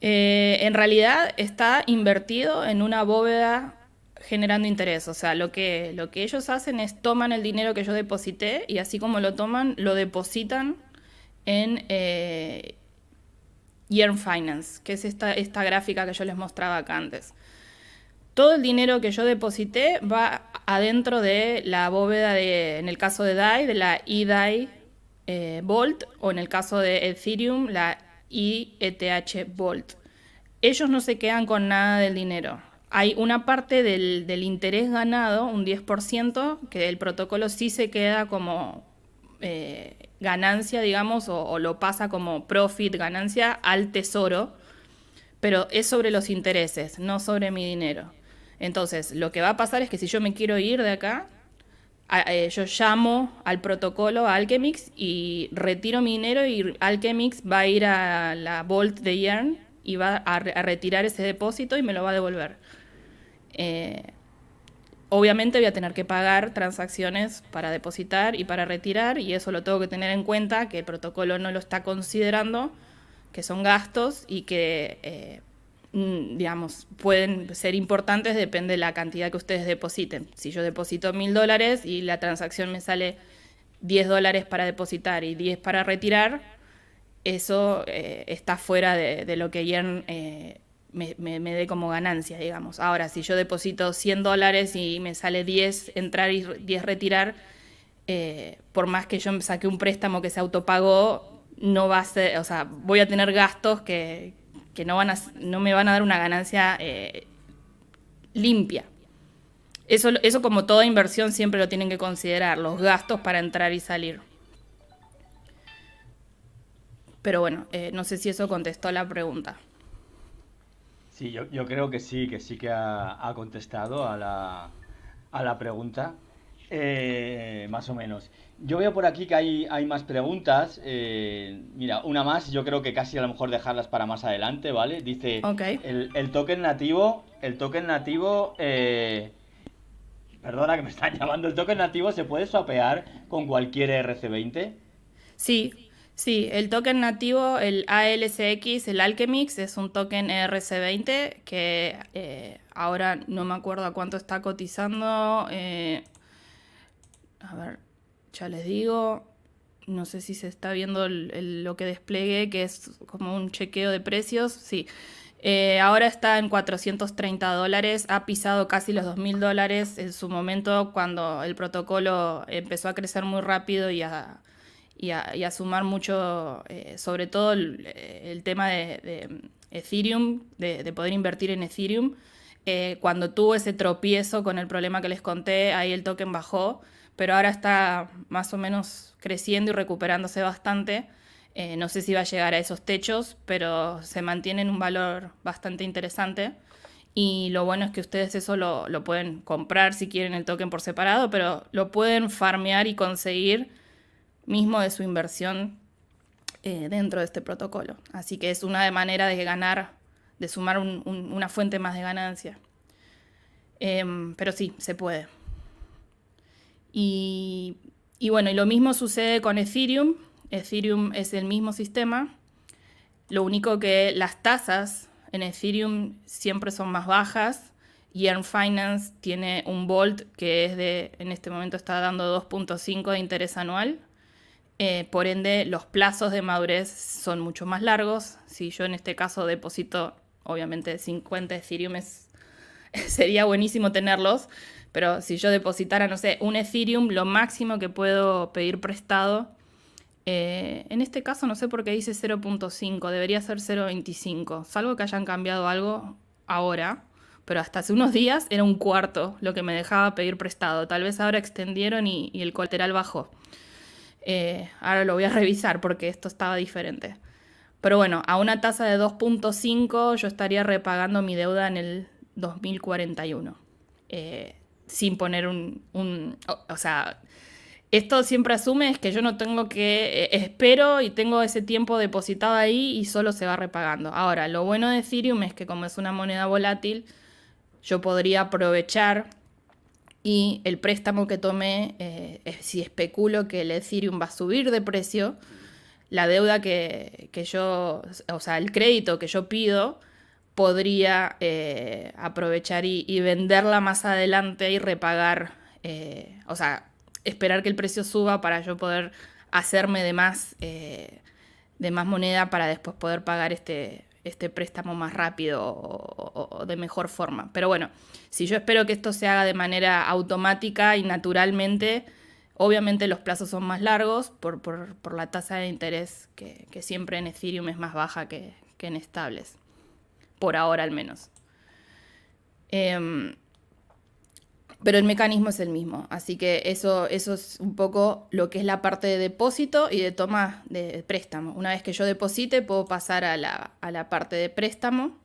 Eh, en realidad está invertido en una bóveda generando interés. O sea, lo que, lo que ellos hacen es toman el dinero que yo deposité y así como lo toman, lo depositan en Year Finance, que es esta, esta gráfica que yo les mostraba acá antes. Todo el dinero que yo deposité va adentro de la bóveda de, en el caso de DAI, de la eDAI eh, o en el caso de Ethereum, la IETH Volt. Ellos no se quedan con nada del dinero. Hay una parte del, interés ganado, un 10%, que el protocolo sí se queda como eh, ganancia, digamos, o, lo pasa como profit, ganancia, al tesoro, pero es sobre los intereses, no sobre mi dinero. Entonces, lo que va a pasar es que si yo me quiero ir de acá, eh, yo llamo al protocolo a Alchemix y retiro mi dinero y Alchemix va a ir a la Vault de Yarn y va a, retirar ese depósito y me lo va a devolver. Eh, obviamente voy a tener que pagar transacciones para depositar y para retirar y eso lo tengo que tener en cuenta, que el protocolo no lo está considerando, que son gastos y que, eh, mm, digamos, pueden ser importantes, depende de la cantidad que ustedes depositen. Si yo deposito mil dólares y la transacción me sale 10 dólares para depositar y 10 para retirar, eso eh, está fuera de, lo que ya me, dé como ganancia, digamos. Ahora, si yo deposito 100 dólares y me sale 10 entrar y 10 retirar, eh, por más que yo saque un préstamo que se autopagó, no va a ser, o sea, voy a tener gastos que, no, van no me van a dar una ganancia eh, limpia. Eso, eso como toda inversión siempre lo tienen que considerar, los gastos para entrar y salir. Pero bueno, eh, no sé si eso contestó la pregunta. Sí, yo, yo, creo que sí, que sí que ha, contestado a la, a la pregunta, eh, más o menos. Yo veo por aquí que hay, hay más preguntas. Eh, mira, una más, yo creo que casi a lo mejor dejarlas para más adelante, ¿vale? Dice, el, token nativo, el token nativo, eh, perdona que me están llamando, el token nativo se puede swapear con cualquier RC20. Sí, Sí, el token nativo, el ALCX, el Alchemix, es un token ERC20 que eh, ahora no me acuerdo a cuánto está cotizando. Eh, a ver, ya les digo, no sé si se está viendo lo que desplegue, que es como un chequeo de precios. Sí, eh, ahora está en 430 dólares, ha pisado casi los 2.000 dólares en su momento cuando el protocolo empezó a crecer muy rápido y a y a, sumar mucho, eh, sobre todo el, tema de, Ethereum, de, poder invertir en Ethereum. Eh, cuando tuvo ese tropiezo con el problema que les conté, ahí el token bajó, pero ahora está más o menos creciendo y recuperándose bastante. Eh, no sé si va a llegar a esos techos, pero se mantiene en un valor bastante interesante. Y lo bueno es que ustedes eso lo, lo pueden comprar si quieren el token por separado, pero lo pueden farmear y conseguir mismo de su inversión eh, dentro de este protocolo. Así que es una manera de ganar, de sumar una fuente más de ganancia. Em, pero sí, se puede. Y, y bueno, y lo mismo sucede con Ethereum. Ethereum es el mismo sistema. Lo único que las tasas en Ethereum siempre son más bajas y Earn Finance tiene un Volt que es de, en este momento está dando 2.5 de interés anual eh, por ende, los plazos de madurez son mucho más largos. Si yo en este caso deposito, obviamente, 50 Ethereum, sería buenísimo tenerlos. Pero si yo depositara, no sé, un Ethereum, lo máximo que puedo pedir prestado. Eh, en este caso no sé por qué dice 0.5, debería ser 0.25, salvo que hayan cambiado algo ahora, pero hasta hace unos días era un cuarto lo que me dejaba pedir prestado. Tal vez ahora extendieron y, y el colateral bajó. Eh, ahora lo voy a revisar porque esto estaba diferente. Pero bueno, a una tasa de 2.5 yo estaría repagando mi deuda en el 2041. Eh, sin poner un... o, sea, esto siempre asume es que yo no tengo que... Eh, espero y tengo ese tiempo depositado ahí y solo se va repagando. Ahora, lo bueno de Ethereum es que como es una moneda volátil, yo podría aprovechar y el préstamo que tomé, eh, si especulo que el Ethereum va a subir de precio, la deuda que, yo, o sea, el crédito que yo pido, podría eh, aprovechar y, venderla más adelante y repagar, eh, o sea, esperar que el precio suba para yo poder hacerme de más, de más moneda para después poder pagar este, este préstamo más rápido o, de mejor forma. Pero bueno, si yo espero que esto se haga de manera automática y naturalmente, obviamente los plazos son más largos por, la tasa de interés que, siempre en Ethereum es más baja que, en estables, por ahora al menos. Em, pero el mecanismo es el mismo. Así que eso, eso es un poco lo que es la parte de depósito y de toma de préstamo. Una vez que yo deposite, puedo pasar a la, parte de préstamo.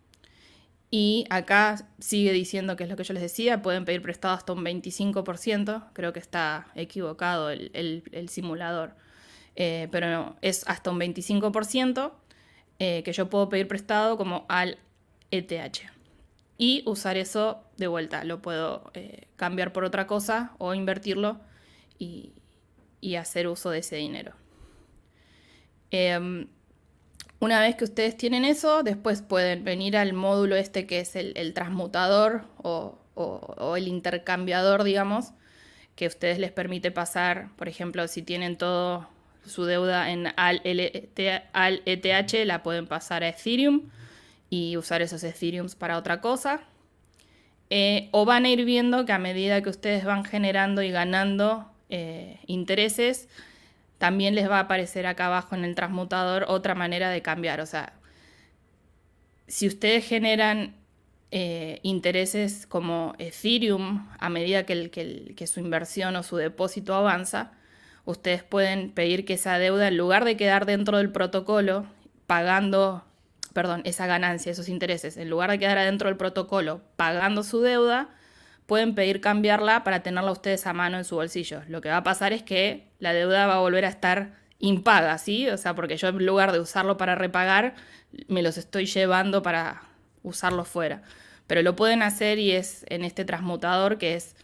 Y acá sigue diciendo que es lo que yo les decía, pueden pedir prestado hasta un 25%, creo que está equivocado el, simulador, eh, pero no, es hasta un 25% eh, que yo puedo pedir prestado como al ETH y usar eso de vuelta. Lo puedo eh, cambiar por otra cosa o invertirlo y, hacer uso de ese dinero. Em, una vez que ustedes tienen eso, después pueden venir al módulo este que es el, transmutador o, el intercambiador, digamos, que ustedes les permite pasar, por ejemplo, si tienen todo su deuda en AL, ETH, la pueden pasar a Ethereum y usar esos Ethereums para otra cosa. Eh, o van a ir viendo que a medida que ustedes van generando y ganando eh, intereses, también les va a aparecer acá abajo en el transmutador otra manera de cambiar. O sea, si ustedes generan eh, intereses como Ethereum a medida que, que, su inversión o su depósito avanza, ustedes pueden pedir que esa deuda, en lugar de quedar dentro del protocolo, pagando perdón, esa ganancia, esos intereses, en lugar de quedar adentro del protocolo pagando su deuda, pueden pedir cambiarla para tenerla ustedes a mano en su bolsillo. Lo que va a pasar es que la deuda va a volver a estar impaga, ¿sí? O sea, porque yo en lugar de usarlo para repagar, me los estoy llevando para usarlo fuera. Pero lo pueden hacer y es en este transmutador que es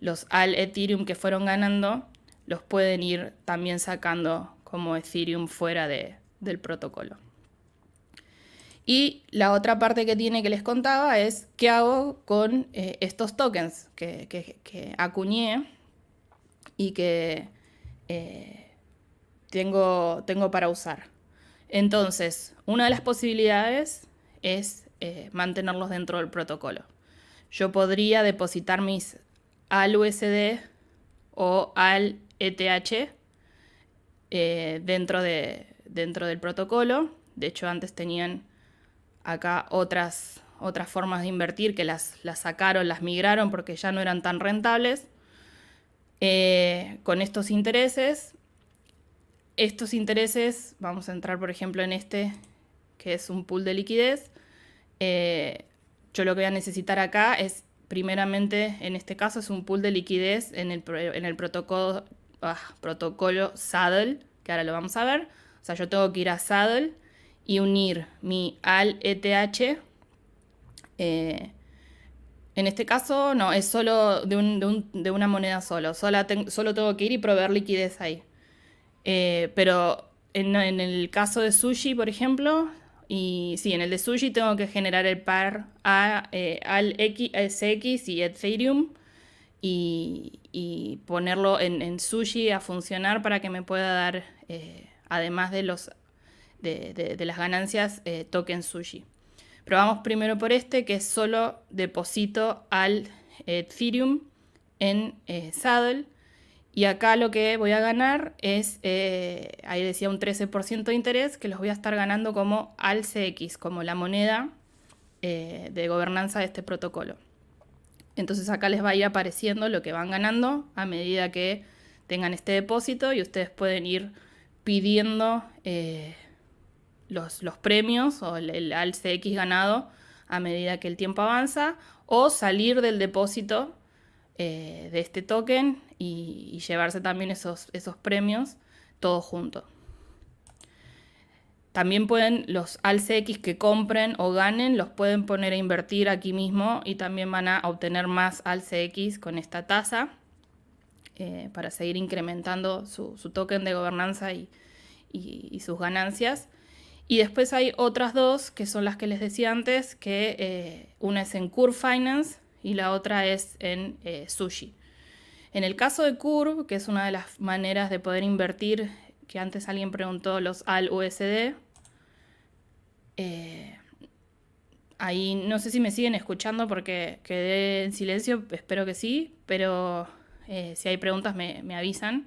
los AL Ethereum que fueron ganando, los pueden ir también sacando como Ethereum fuera de, del protocolo. Y la otra parte que tiene que les contaba es qué hago con eh, estos tokens que, acuñé y que eh, tengo, tengo para usar. Entonces, una de las posibilidades es eh, mantenerlos dentro del protocolo. Yo podría depositar mis al USD o al ETH dentro, de, dentro del protocolo. De hecho, antes tenían acá otras, otras formas de invertir que las, sacaron, las migraron porque ya no eran tan rentables, eh, con estos intereses. Estos intereses, vamos a entrar por ejemplo en este, que es un pool de liquidez. Eh, yo lo que voy a necesitar acá es, primeramente, en este caso es un pool de liquidez en el, en el protocolo, ah, protocolo Saddle, que ahora lo vamos a ver. O sea, yo tengo que ir a Saddle y unir mi al ETH. Eh, en este caso, no, es solo de, una moneda solo. Solo, tengo que ir y proveer liquidez ahí. Eh, pero en, el caso de sushi, por ejemplo, y sí, en el de sushi tengo que generar el par a, eh, al X SX y Ethereum y, ponerlo en, sushi a funcionar para que me pueda dar, además de los de, las ganancias eh, token sushi. probamos primero por este, que es solo depósito al eh, Ethereum en eh, Saddle. Y acá lo que voy a ganar es, ahí decía un 13% de interés, que los voy a estar ganando como al CX, como la moneda de gobernanza de este protocolo. Entonces acá les va a ir apareciendo lo que van ganando a medida que tengan este depósito y ustedes pueden ir pidiendo los, premios o el, alce X ganado a medida que el tiempo avanza, o salir del depósito eh, de este token y, llevarse también esos, premios todos juntos. También pueden los alce X que compren o ganen, los pueden poner a invertir aquí mismo y también van a obtener más alce X con esta tasa eh, para seguir incrementando su, token de gobernanza y sus ganancias. Y después hay otras dos, que son las que les decía antes, que eh, una es en Curve Finance y la otra es en eh, Sushi. En el caso de Curve, que es una de las maneras de poder invertir, que antes alguien preguntó los al USD, eh, ahí no sé si me siguen escuchando porque quedé en silencio, espero que sí, pero si hay preguntas me, me avisan.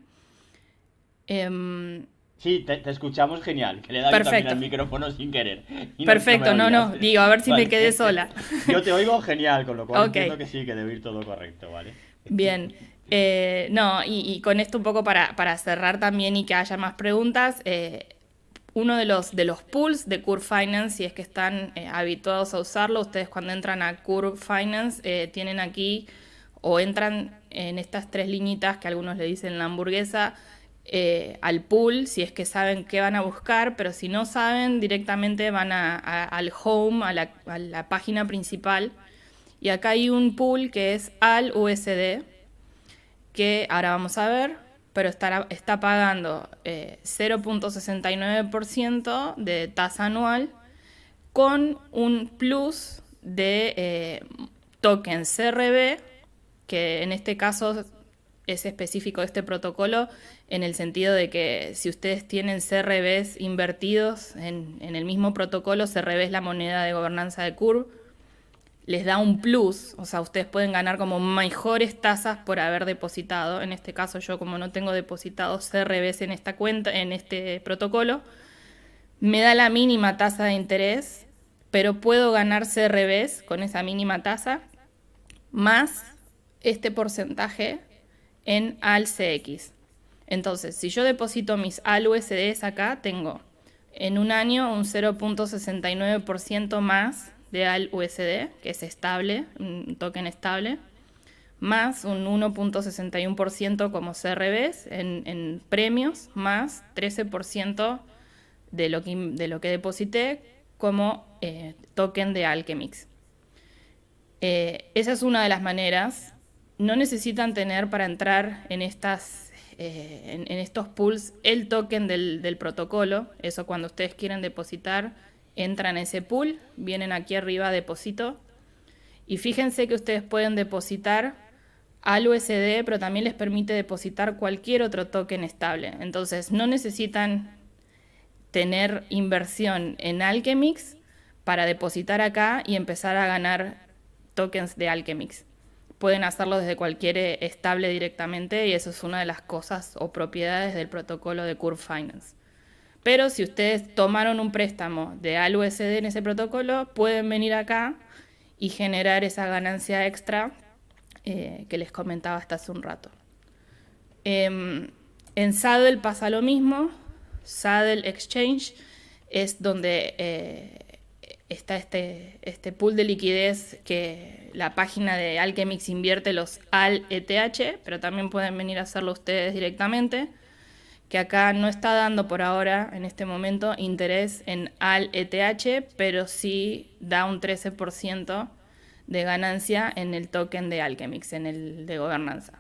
Em, Sí, te, escuchamos genial, le da también al micrófono sin querer. Perfecto, no, no, digo, a ver si me quedé sola. Yo te oigo genial, con lo cual entiendo que sí, que debe ir todo correcto, ¿vale? Bien. Eh, no, y, con esto un poco para, cerrar también y que haya más preguntas, eh, uno de los, de los pools de Curve Finance, si es que están eh, habituados a usarlo, ustedes cuando entran a Curve Finance tienen aquí o entran en estas tres liñitas que algunos le dicen la hamburguesa, eh, al pool si es que saben qué van a buscar, pero si no saben, directamente van a, al home, a la, página principal. Y acá hay un pool que es al USD, que ahora vamos a ver, pero está pagando 0.69% eh, de tasa anual con un plus de eh, token CRB, que en este caso es específico de este protocolo, en el sentido de que si ustedes tienen CRBs invertidos en, el mismo protocolo, CRB es la moneda de gobernanza de Curve, les da un plus, o sea, ustedes pueden ganar como mejores tasas por haber depositado. En este caso, yo como no tengo depositados CRBs en esta cuenta, en este protocolo, me da la mínima tasa de interés, pero puedo ganar CRBs con esa mínima tasa más este porcentaje en ALCX. Entonces, si yo deposito mis ALUSDs acá, tengo en un año un 0.69% más de ALUSD, que es estable, un token estable, más un 1.61% como CRBs en, en, premios, más 13% de lo, que, de lo que deposité como eh, token de Alchemix. Eh, esa es una de las maneras. No necesitan tener para entrar en estas eh, en, estos pools el token del, protocolo. Eso cuando ustedes quieren depositar, entran en ese pool, vienen aquí arriba a depósito. Y fíjense que ustedes pueden depositar al USD, pero también les permite depositar cualquier otro token estable. Entonces no necesitan tener inversión en Alchemix para depositar acá y empezar a ganar tokens de Alchemix pueden hacerlo desde cualquier eh, estable directamente y eso es una de las cosas o propiedades del protocolo de Curve Finance. Pero si ustedes tomaron un préstamo de ALUSD en ese protocolo, pueden venir acá y generar esa ganancia extra eh, que les comentaba hasta hace un rato. Em, en Saddle pasa lo mismo. Saddle Exchange es donde eh, está este, este pool de liquidez que la página de Alchemix invierte los al ETH, pero también pueden venir a hacerlo ustedes directamente, que acá no está dando por ahora, en este momento, interés en al ETH, pero sí da un 13% de ganancia en el token de Alchemix, en el de gobernanza.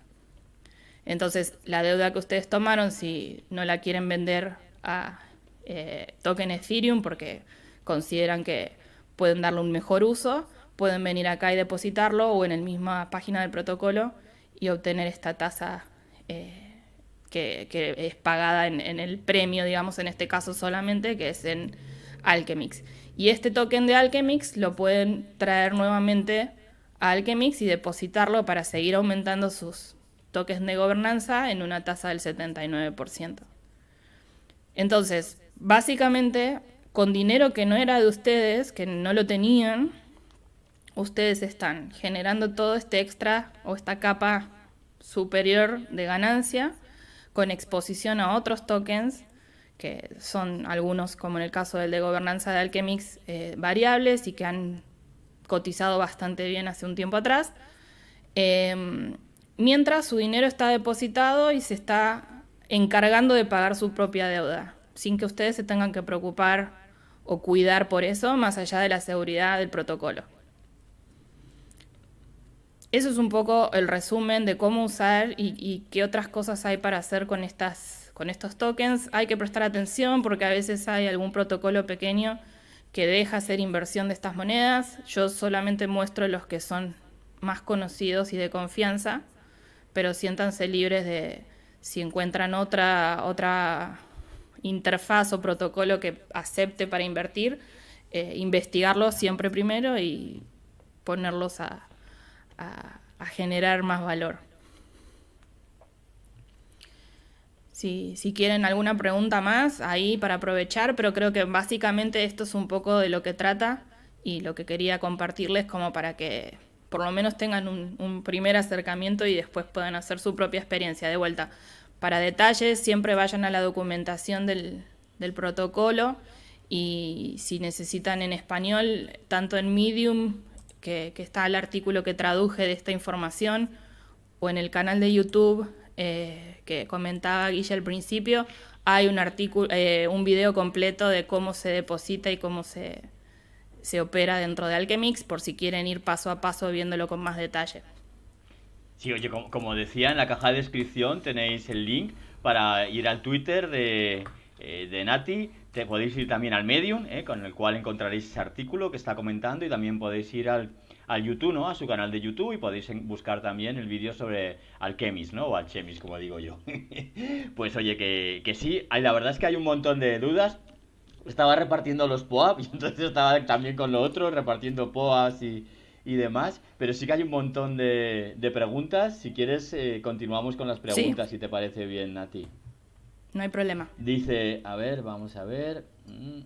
Entonces, la deuda que ustedes tomaron, si no la quieren vender a eh, token Ethereum, porque consideran que pueden darle un mejor uso, pueden venir acá y depositarlo o en la misma página del protocolo y obtener esta tasa eh, que, es pagada en, el premio, digamos, en este caso solamente, que es en Alchemix. Y este token de Alchemix lo pueden traer nuevamente a Alchemix y depositarlo para seguir aumentando sus tokens de gobernanza en una tasa del 79%. Entonces, básicamente con dinero que no era de ustedes, que no lo tenían, ustedes están generando todo este extra o esta capa superior de ganancia con exposición a otros tokens, que son algunos, como en el caso del de gobernanza de Alchemix, eh, variables y que han cotizado bastante bien hace un tiempo atrás, em, mientras su dinero está depositado y se está encargando de pagar su propia deuda, sin que ustedes se tengan que preocupar o cuidar por eso, más allá de la seguridad del protocolo. Eso es un poco el resumen de cómo usar y, qué otras cosas hay para hacer con, estas, con estos tokens. Hay que prestar atención porque a veces hay algún protocolo pequeño que deja hacer inversión de estas monedas. Yo solamente muestro los que son más conocidos y de confianza, pero siéntanse libres de si encuentran otra, otra interfaz o protocolo que acepte para invertir, eh, investigarlos siempre primero y ponerlos a, generar más valor. Si, si, quieren alguna pregunta más ahí para aprovechar, pero creo que básicamente esto es un poco de lo que trata y lo que quería compartirles como para que por lo menos tengan un primer acercamiento y después puedan hacer su propia experiencia. De vuelta, para detalles, siempre vayan a la documentación del, protocolo y si necesitan en español, tanto en Medium, que, está el artículo que traduje de esta información, o en el canal de YouTube eh, que comentaba Guille al principio, hay un artículo, eh, un video completo de cómo se deposita y cómo se, se opera dentro de Alchemix, por si quieren ir paso a paso viéndolo con más detalle. Sí, oye, como, decía, en la caja de descripción tenéis el link para ir al Twitter de, eh, de Nati. Te podéis ir también al Medium, eh, con el cual encontraréis ese artículo que está comentando y también podéis ir al, YouTube, ¿no? A su canal de YouTube y podéis buscar también el vídeo sobre Alchemis, ¿no? O Alchemis, como digo yo. pues oye, que, que sí, la verdad es que hay un montón de dudas. Estaba repartiendo los POAP y entonces estaba también con lo otro, repartiendo POAs y y demás, pero sí que hay un montón de, preguntas. Si quieres, eh, continuamos con las preguntas, si te parece bien a ti. No hay problema. Dice, a ver, vamos a ver. Mm.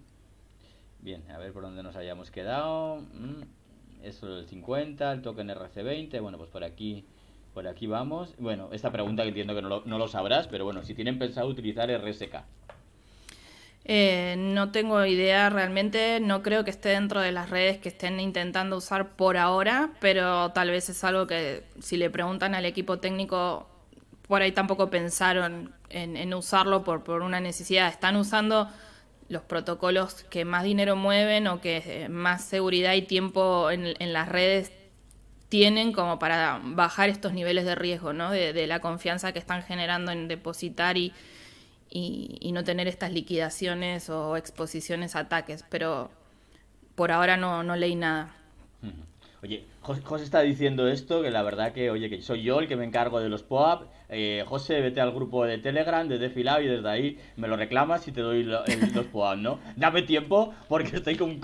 Bien, a ver por dónde nos hayamos quedado. Mm. Eso el 50, el token RC20. Bueno, pues por aquí, por aquí vamos. Bueno, esta pregunta que entiendo que no lo, no lo sabrás, pero bueno, si tienen pensado utilizar RSK. Eh, no tengo idea realmente, no creo que esté dentro de las redes que estén intentando usar por ahora, pero tal vez es algo que si le preguntan al equipo técnico, por ahí tampoco pensaron en, usarlo por, por una necesidad. Están usando los protocolos que más dinero mueven o que eh, más seguridad y tiempo en, las redes tienen como para bajar estos niveles de riesgo, ¿no? De, de la confianza que están generando en depositar y, y, no tener estas liquidaciones o exposiciones a ataques, pero por ahora no, no leí nada. Oye, José está diciendo esto, que la verdad que, oye, que soy yo el que me encargo de los POAP eh, José, vete al grupo de Telegram, de Defilab, y desde ahí me lo reclamas y te doy los POAM, ¿no? Dame tiempo, porque estoy con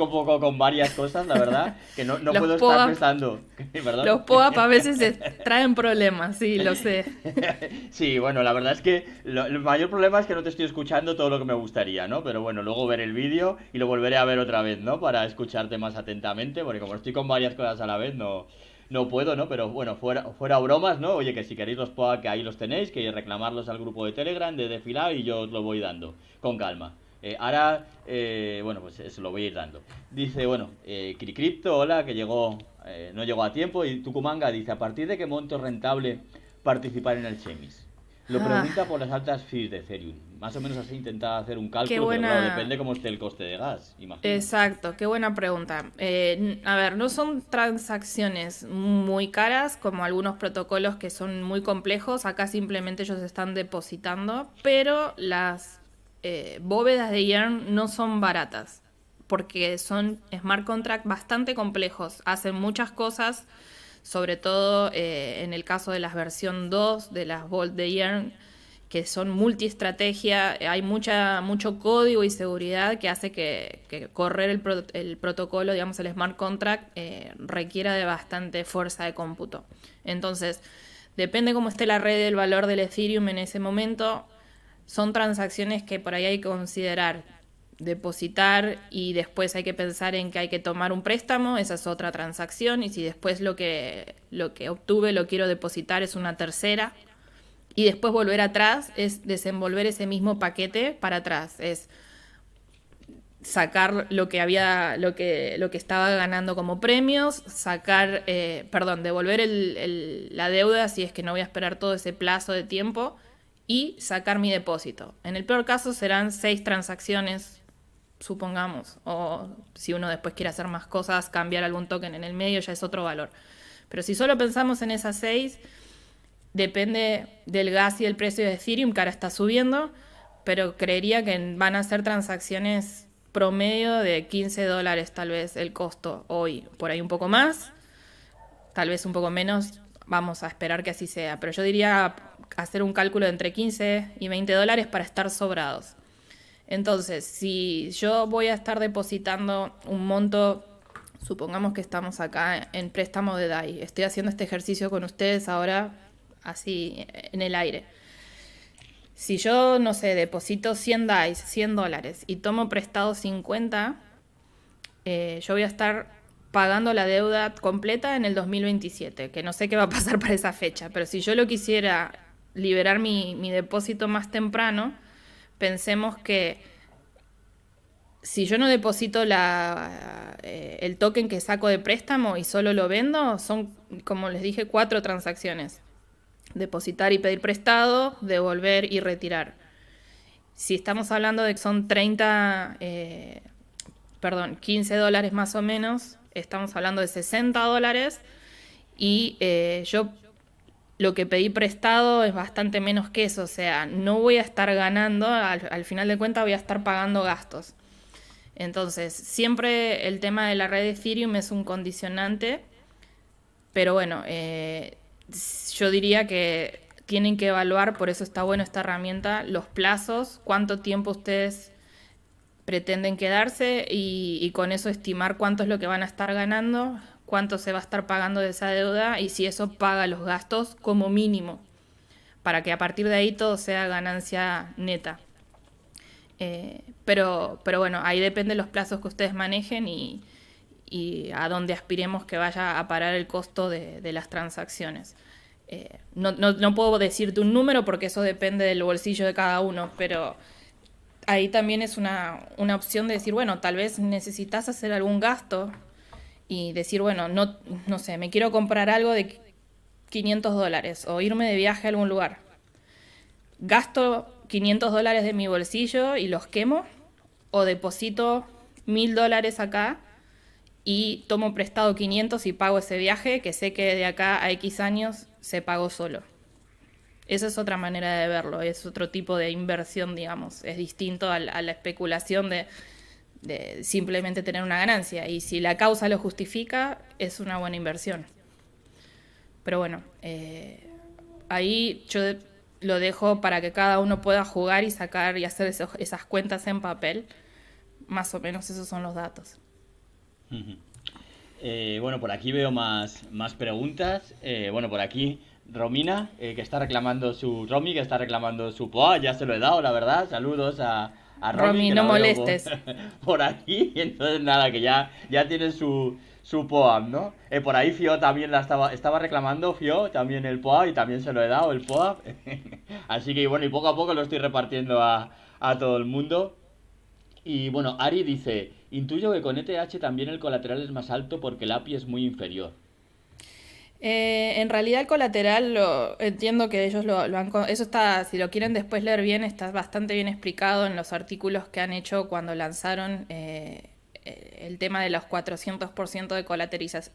varias cosas, la verdad, que no, puedo estar pensando. Los POAP a veces traen problemas, sí, lo sé. sí, bueno, la verdad es que el mayor problema es que no te estoy escuchando todo lo que me gustaría, ¿no? Pero bueno, luego ver el vídeo y lo volveré a ver otra vez, ¿no? Para escucharte más atentamente, porque como estoy con varias cosas a la vez, no no puedo, ¿no? Pero bueno, fuera, fuera bromas, ¿no? Oye, que si queréis los puedo, que ahí los tenéis, que reclamarlos al grupo de Telegram, de Defilar, y yo os lo voy dando, con calma. Eh, ahora, eh, bueno, pues se lo voy a ir dando. Dice, bueno, eh, hola, que llegó, eh, no llegó a tiempo. Y Tucumanga dice, ¿a partir de qué monto es rentable participar en el Chemis? Lo ah. pregunta por las altas fees de Ethereum. Más o menos así intentaba hacer un cálculo, pero depende cómo esté el coste de gas, Exacto, qué buena pregunta. Eh, a ver, no son transacciones muy caras, como algunos protocolos que son muy complejos. Acá simplemente ellos están depositando, pero las eh, bóvedas de Yarn no son baratas, porque son smart contracts bastante complejos. Hacen muchas cosas, sobre todo eh, en el caso de las versión 2 de las Vault de Yarn que son multiestrategia, eh, hay mucha, mucho código y seguridad que hace que, correr el, protocolo, digamos, el smart contract, eh, requiera de bastante fuerza de cómputo. Entonces, depende cómo esté la red del valor del Ethereum en ese momento, son transacciones que por ahí hay que considerar depositar y después hay que pensar en que hay que tomar un préstamo, esa es otra transacción, y si después lo que, lo que obtuve lo quiero depositar es una tercera, y después volver atrás es desenvolver ese mismo paquete para atrás, es sacar lo que había, lo que, lo que estaba ganando como premios, sacar, eh, perdón, devolver la deuda si es que no voy a esperar todo ese plazo de tiempo y sacar mi depósito. En el peor caso serán seis transacciones, supongamos, o si uno después quiere hacer más cosas, cambiar algún token en el medio ya es otro valor. Pero si solo pensamos en esas seis, depende del gas y el precio de Ethereum, que ahora está subiendo, pero creería que van a ser transacciones promedio de 15 dólares tal vez el costo hoy, por ahí un poco más, tal vez un poco menos, vamos a esperar que así sea, pero yo diría hacer un cálculo entre 15 y 20 dólares para estar sobrados. Entonces, si yo voy a estar depositando un monto, supongamos que estamos acá en préstamo de DAI, estoy haciendo este ejercicio con ustedes ahora así en el aire. Si yo, no sé, deposito 100 DAIs, 100 dólares, y tomo prestado 50, eh, yo voy a estar pagando la deuda completa en el 2027, que no sé qué va a pasar para esa fecha, pero si yo lo quisiera liberar mi, depósito más temprano, pensemos que si yo no deposito la, eh, el token que saco de préstamo y solo lo vendo, son, como les dije, cuatro transacciones depositar y pedir prestado, devolver y retirar. Si estamos hablando de que son 30, eh, perdón, 15 dólares más o menos, estamos hablando de 60 dólares y eh, yo lo que pedí prestado es bastante menos que eso, o sea, no voy a estar ganando, al, final de cuentas voy a estar pagando gastos. Entonces, siempre el tema de la red de Ethereum es un condicionante, pero bueno, eh, yo diría que tienen que evaluar, por eso está bueno esta herramienta, los plazos, cuánto tiempo ustedes pretenden quedarse y, con eso estimar cuánto es lo que van a estar ganando, cuánto se va a estar pagando de esa deuda y si eso paga los gastos como mínimo, para que a partir de ahí todo sea ganancia neta. Eh, pero, pero bueno, ahí depende los plazos que ustedes manejen y, y a dónde aspiremos que vaya a parar el costo de, las transacciones. Eh, no, no, no, puedo decirte un número porque eso depende del bolsillo de cada uno, pero ahí también es una, una opción de decir, bueno, tal vez necesitas hacer algún gasto y decir, bueno, no, no sé, me quiero comprar algo de 500 dólares o irme de viaje a algún lugar. Gasto 500 dólares de mi bolsillo y los quemo o deposito 1000 dólares acá y tomo prestado 500 y pago ese viaje que sé que de acá a X años se pagó solo. Esa es otra manera de verlo, es otro tipo de inversión, digamos, es distinto a, la especulación de, simplemente tener una ganancia y si la causa lo justifica, es una buena inversión. Pero bueno, eh, ahí yo lo dejo para que cada uno pueda jugar y sacar y hacer esas cuentas en papel. Más o menos esos son los datos. Eh, bueno, por aquí veo más, más preguntas. Eh, bueno, por aquí Romina, eh, que está reclamando su... Romy, que está reclamando su... POA ah, ya se lo he dado, la verdad. Saludos a... a Romy, no molestes. Por, aquí, entonces nada, que ya, ya tiene su, su ¿no? por ahí Fio también la estaba, estaba reclamando, Fio, también el POA y también se lo he dado, el POA. Así que bueno, y poco a poco lo estoy repartiendo a, a todo el mundo. Y bueno, Ari dice, Intuyo que con ETH también el colateral es más alto porque el API es muy inferior. Eh, en realidad el colateral lo entiendo que ellos lo, lo, han... Eso está, si lo quieren después leer bien, está bastante bien explicado en los artículos que han hecho cuando lanzaron eh, eh, el tema de los 400% de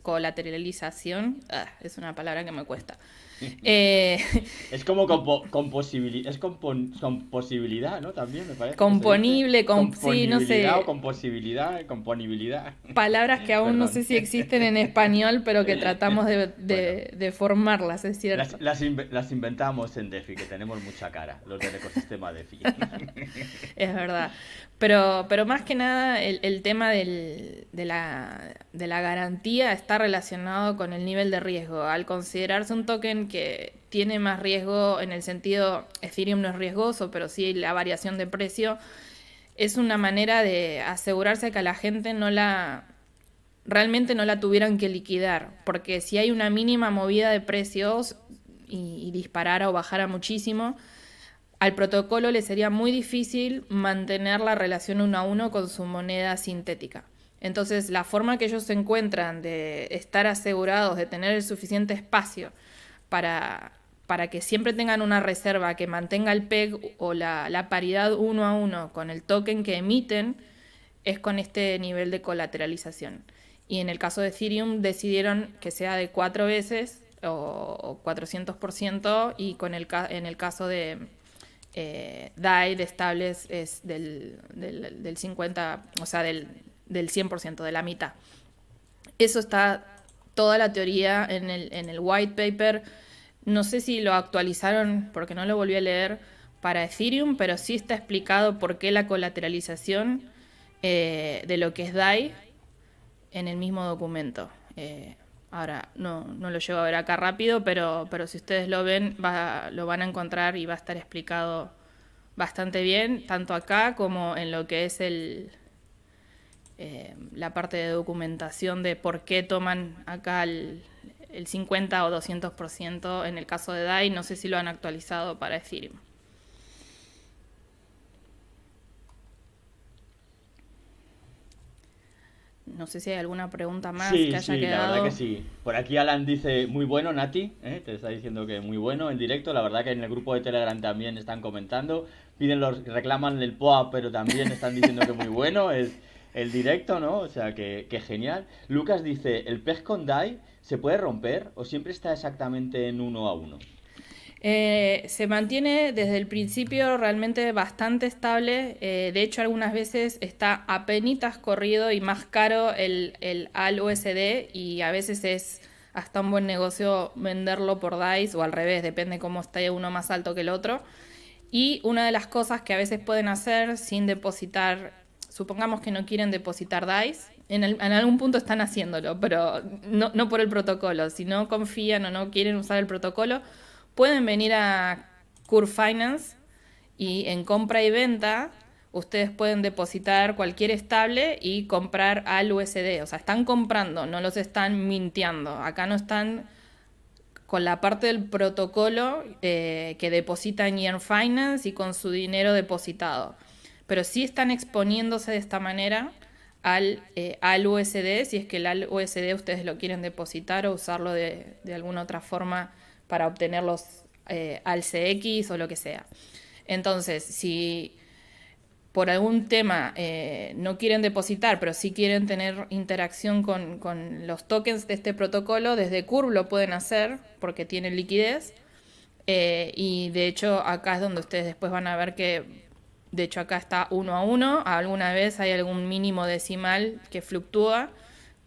colateralización. Ah, es una palabra que me cuesta. Eh, es como Composibilidad es posibilidad, ¿no? También me parece. Componible, con sí, no sé. Con posibilidad, componibilidad. Palabras que aún no sé si existen en español, pero que tratamos de, formarlas, es cierto. Las, inventamos en DeFi, que tenemos mucha cara, los del ecosistema DeFi. es verdad. Pero, pero más que nada, el, tema de, la, de la garantía está relacionado con el nivel de riesgo. Al considerarse un token que tiene más riesgo en el sentido, Ethereum no es riesgoso, pero sí la variación de precio, es una manera de asegurarse que a la gente no la realmente no la tuvieran que liquidar, porque si hay una mínima movida de precios y, disparara o bajara muchísimo, al protocolo le sería muy difícil mantener la relación uno a uno con su moneda sintética. Entonces, la forma que ellos se encuentran de estar asegurados, de tener el suficiente espacio para, para que siempre tengan una reserva que mantenga el PEG o la, paridad uno a uno con el token que emiten, es con este nivel de colateralización. Y en el caso de Ethereum decidieron que sea de cuatro veces o, 400% y con el, en el caso de eh, DAI de estables es del, 50, o sea, del, del 100%, de la mitad. Eso está toda la teoría en el, en el white paper. No sé si lo actualizaron porque no lo volví a leer para Ethereum, pero sí está explicado por qué la colateralización eh, de lo que es DAI en el mismo documento. Eh, ahora no, no, lo llevo a ver acá rápido, pero, pero si ustedes lo ven, lo van a encontrar y va a estar explicado bastante bien, tanto acá como en lo que es el, eh, la parte de documentación de por qué toman acá el, 50 o 200% en el caso de DAI. No sé si lo han actualizado para Ethereum. No sé si hay alguna pregunta más que haya sí, La verdad que sí. Por aquí Alan dice, muy bueno, Nati. ¿eh? Te está diciendo que muy bueno en directo. La verdad que en el grupo de Telegram también están comentando. Piden los, reclaman el POA, pero también están diciendo que muy bueno. Es, el directo, ¿no? O sea, que, genial. Lucas dice, ¿el pez con DAI se puede romper o siempre está exactamente en uno a uno? Eh, se mantiene desde el principio realmente bastante estable. Eh, de hecho, algunas veces está apenas corrido y más caro el, el al USD y a veces es hasta un buen negocio venderlo por DAIS o al revés, depende cómo esté uno más alto que el otro. Y una de las cosas que a veces pueden hacer sin depositar supongamos que no quieren depositar DAIS, en, algún punto están haciéndolo, pero no, por el protocolo. Si no confían o no quieren usar el protocolo, pueden venir a Curve Finance y en compra y venta ustedes pueden depositar cualquier estable y comprar al USD. O sea, están comprando, no los están mintiendo. Acá no están con la parte del protocolo eh, que depositan en Finance y con su dinero depositado pero sí están exponiéndose de esta manera al, eh, al USD, si es que el USD ustedes lo quieren depositar o usarlo de, alguna otra forma para obtener los eh, al CX o lo que sea. Entonces, si por algún tema eh, no quieren depositar, pero sí quieren tener interacción con, los tokens de este protocolo, desde Curve lo pueden hacer porque tiene liquidez. y de hecho acá es donde ustedes después van a ver que de hecho, acá está uno a uno. Alguna vez hay algún mínimo decimal que fluctúa,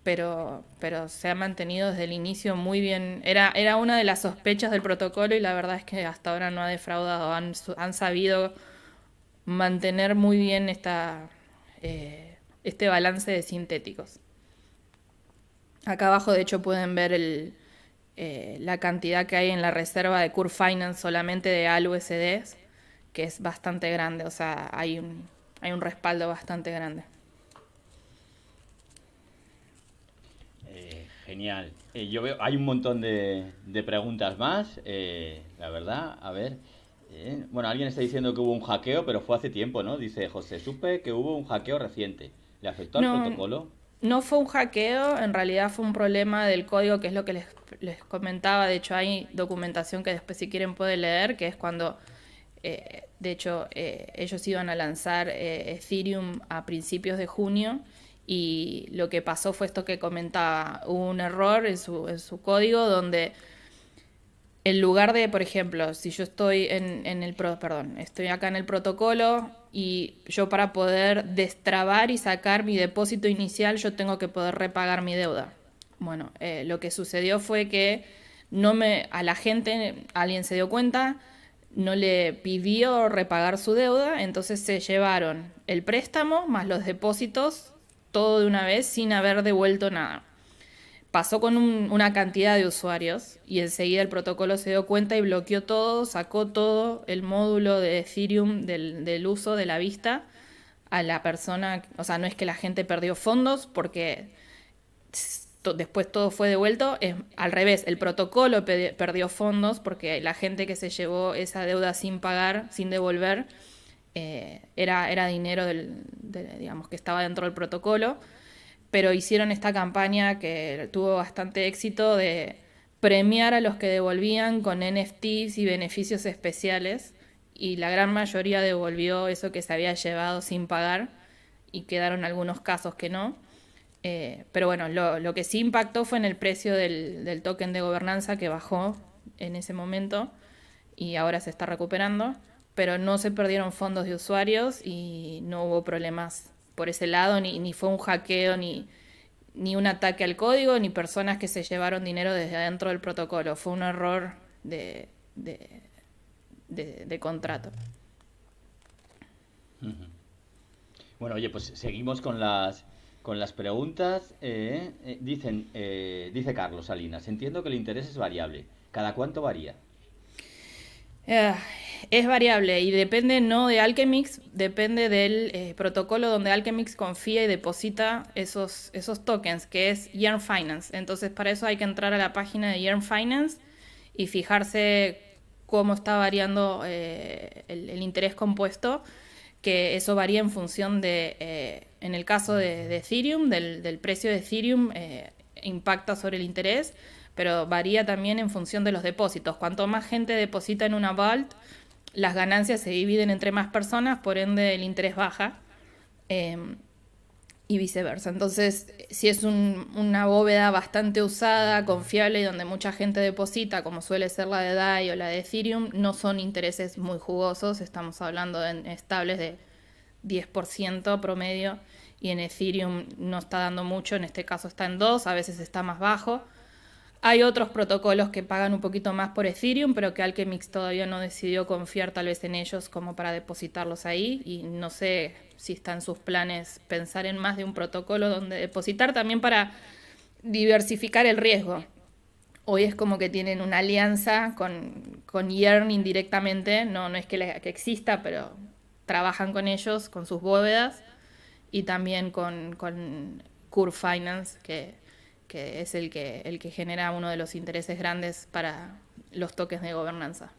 pero, pero se ha mantenido desde el inicio muy bien. Era, era una de las sospechas del protocolo y la verdad es que hasta ahora no ha defraudado. Han, sabido mantener muy bien eh, este balance de sintéticos. Acá abajo, de hecho, pueden ver eh, la cantidad que hay en la reserva de Curve Finance solamente de ALUSDs que es bastante grande, o sea, hay un, hay un respaldo bastante grande. Eh, genial. Eh, yo veo, hay un montón de, preguntas más, eh, la verdad, a ver. bueno, alguien está diciendo que hubo un hackeo, pero fue hace tiempo, ¿no? Dice José, supe que hubo un hackeo reciente. ¿Le afectó al protocolo? No fue un hackeo, en realidad fue un problema del código, que es lo que les, les comentaba. De hecho, hay documentación que después, si quieren, pueden leer, que es cuando eh, de hecho, eh, ellos iban a lanzar eh, Ethereum a principios de junio y lo que pasó fue esto que comentaba, hubo un error en su, en su código donde en lugar de, por ejemplo, si yo estoy en, en el pro, perdón, estoy acá en el protocolo y yo para poder destrabar y sacar mi depósito inicial, yo tengo que poder repagar mi deuda. Bueno, lo que sucedió fue que no me, a la gente, alguien se dio cuenta, no le pidió repagar su deuda, entonces se llevaron el préstamo más los depósitos todo de una vez sin haber devuelto nada. Pasó con una cantidad de usuarios y enseguida el protocolo se dio cuenta y bloqueó todo, sacó todo el módulo de Ethereum del, del uso de la vista a la persona, o sea, no es que la gente perdió fondos porque después todo fue devuelto, al revés, el protocolo perdió fondos porque la gente que se llevó esa deuda sin pagar, sin devolver, eh, era, era dinero del, digamos, que estaba dentro del protocolo, pero hicieron esta campaña que tuvo bastante éxito de premiar a los que devolvían con NFTs y beneficios especiales y la gran mayoría devolvió eso que se había llevado sin pagar y quedaron algunos casos que no. Eh, pero bueno, lo, que sí impactó fue en el precio del, token de gobernanza que bajó en ese momento y ahora se está recuperando, pero no se perdieron fondos de usuarios y no hubo problemas por ese lado, ni, fue un hackeo, ni, un ataque al código, ni personas que se llevaron dinero desde adentro del protocolo. Fue un error de, de, contrato. Bueno, oye, pues seguimos con las con las preguntas, eh, eh, dicen, eh, dice Carlos Salinas, entiendo que el interés es variable. ¿Cada cuánto varía? Ah, es variable y depende no de Alchemix, depende del protocolo donde Alchemix confía y deposita esos, esos tokens, que es Yearn Finance. Entonces, para eso hay que entrar a la página de Yearn Finance y fijarse cómo está variando el interés compuesto que eso varía en función de, eh, en el caso de, Ethereum, del, precio de Ethereum eh, impacta sobre el interés, pero varía también en función de los depósitos. Cuanto más gente deposita en una vault, las ganancias se dividen entre más personas, por ende el interés baja. Em, y viceversa. Entonces, si es una bóveda bastante usada, confiable y donde mucha gente deposita, como suele ser la de DAI o la de Ethereum, no son intereses muy jugosos, estamos hablando de estables de 10% promedio y en Ethereum no está dando mucho, en este caso está en 2, a veces está más bajo. Hay otros protocolos que pagan un poquito más por Ethereum, pero que Alchemix todavía no decidió confiar tal vez en ellos como para depositarlos ahí y no sé si están sus planes pensar en más de un protocolo donde depositar también para diversificar el riesgo. Hoy es como que tienen una alianza con, con Yearn indirectamente, no, no es que, exista, pero trabajan con ellos, con sus bóvedas y también con, con Finance, que, que es el que, el que genera uno de los intereses grandes para los toques de gobernanza.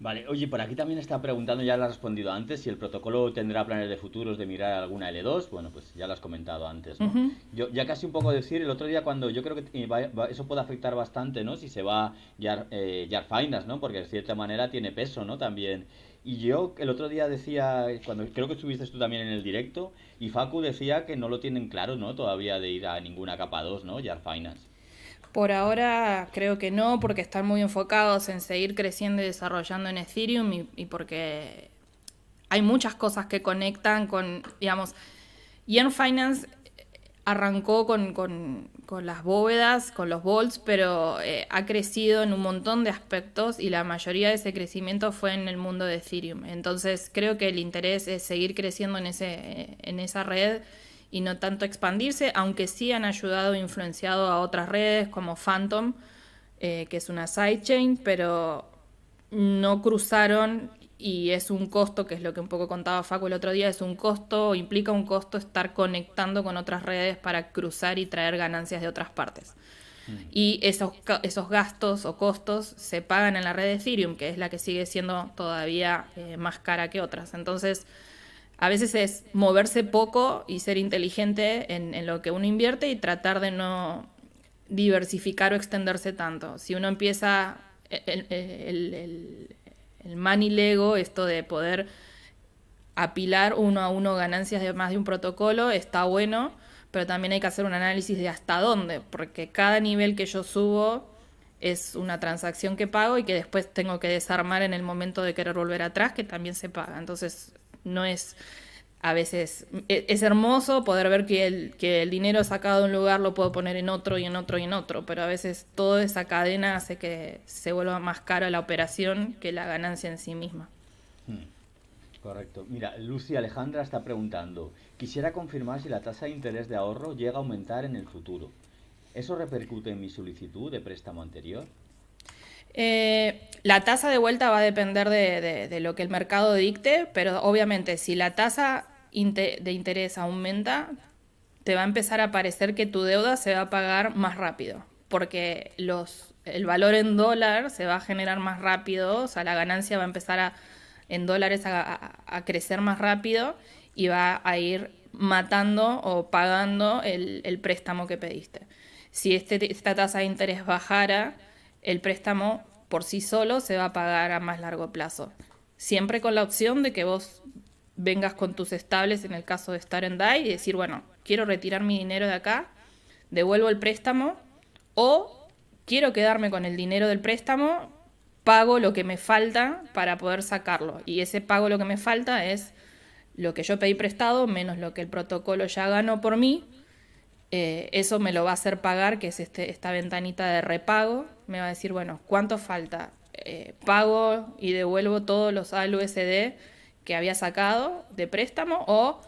Vale, oye, por aquí también está preguntando, ya lo has respondido antes, si el protocolo tendrá planes de futuros de mirar alguna L2. Bueno, pues ya lo has comentado antes, ¿no? Yo ya casi un poco decir, el otro día cuando yo creo que eh, eso puede afectar bastante, ¿no? Si se va Jar, eh, Finance, ¿no? Porque de cierta manera tiene peso, ¿no? También. Y yo el otro día decía, cuando creo que estuviste tú también en el directo, y Facu decía que no lo tienen claro, ¿no? Todavía de ir a ninguna capa 2, ¿no? Jar Finance. Por ahora creo que no, porque están muy enfocados en seguir creciendo y desarrollando en Ethereum y, porque hay muchas cosas que conectan con, digamos, Yen Finance arrancó con, con, con, las bóvedas, con los bolts, pero eh, ha crecido en un montón de aspectos y la mayoría de ese crecimiento fue en el mundo de Ethereum. Entonces creo que el interés es seguir creciendo en, ese, en esa red y no tanto expandirse, aunque sí han ayudado e influenciado a otras redes como Phantom, eh, que es una sidechain, pero no cruzaron y es un costo, que es lo que un poco contaba Facu el otro día, es un costo, implica un costo estar conectando con otras redes para cruzar y traer ganancias de otras partes. Mm. Y esos, esos gastos o costos se pagan en la red de Ethereum, que es la que sigue siendo todavía eh, más cara que otras. Entonces, a veces es moverse poco y ser inteligente en, lo que uno invierte y tratar de no diversificar o extenderse tanto. Si uno empieza el, el, lego, esto de poder apilar uno a uno ganancias de más de un protocolo, está bueno, pero también hay que hacer un análisis de hasta dónde, porque cada nivel que yo subo es una transacción que pago y que después tengo que desarmar en el momento de querer volver atrás, que también se paga. Entonces, no es a veces e, es hermoso poder ver que el, que el dinero sacado de un lugar lo puedo poner en otro y en otro y en otro, pero a veces toda esa cadena hace que se vuelva más caro la operación que la ganancia en sí misma. Hmm. Correcto. Mira, Lucy Alejandra está preguntando, quisiera confirmar si la tasa de interés de ahorro llega a aumentar en el futuro. ¿Eso repercute en mi solicitud de préstamo anterior? Eh, la tasa de vuelta va a depender de, lo que el mercado dicte, pero obviamente si la tasa de interés aumenta, te va a empezar a parecer que tu deuda se va a pagar más rápido, porque el valor en dólar se va a generar más rápido, o sea, la ganancia va a empezar a, en dólares a, crecer más rápido y va a ir matando o pagando el, préstamo que pediste. Si este, esta tasa de interés bajara, el préstamo por sí solo se va a pagar a más largo plazo. Siempre con la opción de que vos vengas con tus estables en el caso de estar en DAI y decir, bueno, quiero retirar mi dinero de acá, devuelvo el préstamo o quiero quedarme con el dinero del préstamo, pago lo que me falta para poder sacarlo. Y ese pago lo que me falta es lo que yo pedí prestado menos lo que el protocolo ya ganó por mí eh, eso me lo va a hacer pagar, que es este, esta ventanita de repago. Me va a decir, bueno, ¿cuánto falta? Eh, pago y devuelvo todos los ALUSD USD que había sacado de préstamo o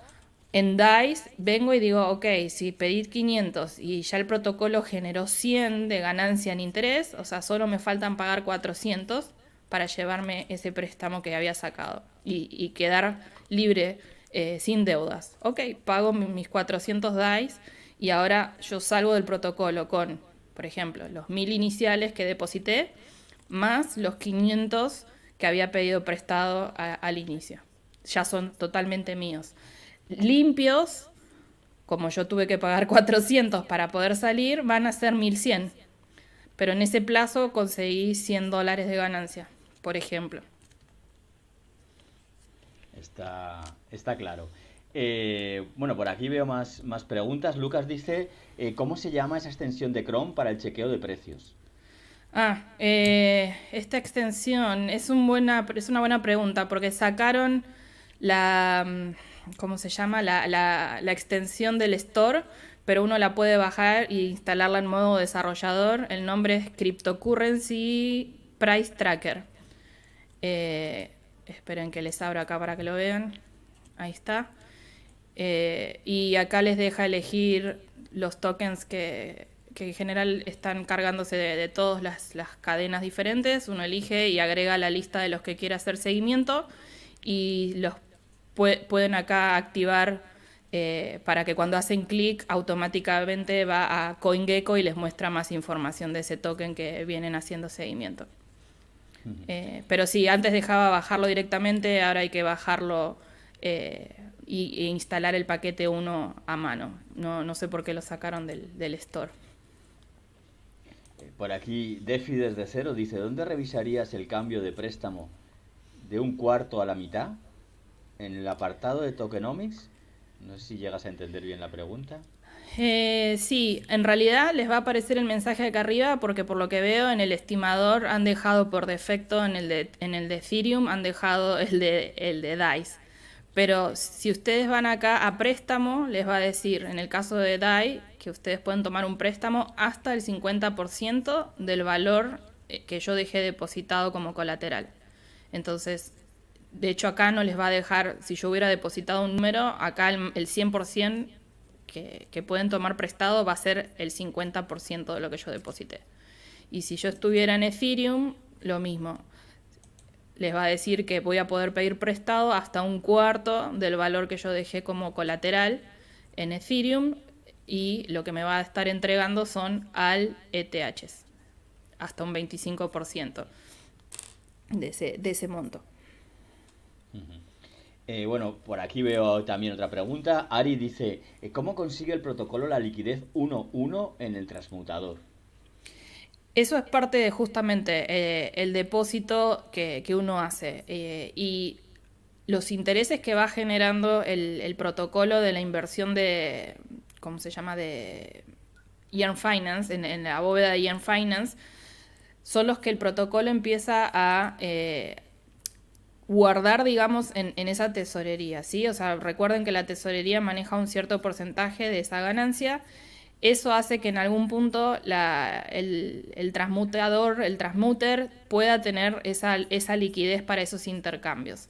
en DICE vengo y digo, ok, si pedí 500 y ya el protocolo generó 100 de ganancia en interés, o sea, solo me faltan pagar 400 para llevarme ese préstamo que había sacado y, quedar libre eh, sin deudas. Ok, pago mis 400 DICE y ahora yo salgo del protocolo con, por ejemplo, los 1000 iniciales que deposité más los 500 que había pedido prestado al inicio. Ya son totalmente míos. Limpios, como yo tuve que pagar 400 para poder salir, van a ser 1100. Pero en ese plazo conseguí 100 dólares de ganancia, por ejemplo. Está, está claro. Eh, bueno, por aquí veo más, preguntas. Lucas dice, eh, ¿cómo se llama esa extensión de Chrome para el chequeo de precios? Ah, eh, esta extensión es, una buena pregunta porque sacaron la, mm, ¿cómo se llama? La, la extensión del store, pero uno la puede bajar e instalarla en modo desarrollador. El nombre es Cryptocurrency Price Tracker. esperen que les abra acá para que lo vean. Ahí está. Eh, y acá les deja elegir los tokens que, en general están cargándose de, todas las, cadenas diferentes. Uno elige y agrega la lista de los que quiere hacer seguimiento y los pueden acá activar eh, para que cuando hacen clic automáticamente va a CoinGecko y les muestra más información de ese token que vienen haciendo seguimiento. Eh, pero si antes dejaba bajarlo directamente, ahora hay que bajarlo y, e instalar el paquete uno a mano. No, no sé por qué lo sacaron del, del store. Por aquí, Defi desde cero dice, ¿dónde revisarías el cambio de préstamo de un cuarto a la mitad? ¿En el apartado de tokenomics? No sé si llegas a entender bien la pregunta. Eh, sí, en realidad les va a aparecer el mensaje acá arriba porque por lo que veo en el estimador han dejado por defecto en el de, en el de Ethereum, han dejado el de, el de DICE. Pero si ustedes van acá a préstamo, les va a decir, en el caso de DAI, que ustedes pueden tomar un préstamo hasta el 50% del valor eh, que yo dejé depositado como colateral. Entonces, de hecho acá no les va a dejar, si yo hubiera depositado un número, acá el, 100% que, que, pueden tomar prestado va a ser el 50% de lo que yo deposité. Y si yo estuviera en Ethereum, lo mismo les va a decir que voy a poder pedir prestado hasta un cuarto del valor que yo dejé como colateral en Ethereum y lo que me va a estar entregando son al ETHs, hasta un 25% de ese, de ese monto. Eh, bueno, por aquí veo también otra pregunta. Ari dice, eh, ¿cómo consigue el protocolo la liquidez 1.1 en el transmutador? Eso es parte de justamente eh, el depósito que, uno hace eh, y los intereses que va generando el, protocolo de la inversión de, ¿cómo se llama?, de Yearn Finance, en, la bóveda de Yearn Finance, son los que el protocolo empieza a eh, guardar, digamos, en, en, esa tesorería, ¿sí? O sea, recuerden que la tesorería maneja un cierto porcentaje de esa ganancia eso hace que en algún punto el, transmutador, el transmuter, pueda tener esa, liquidez para esos intercambios.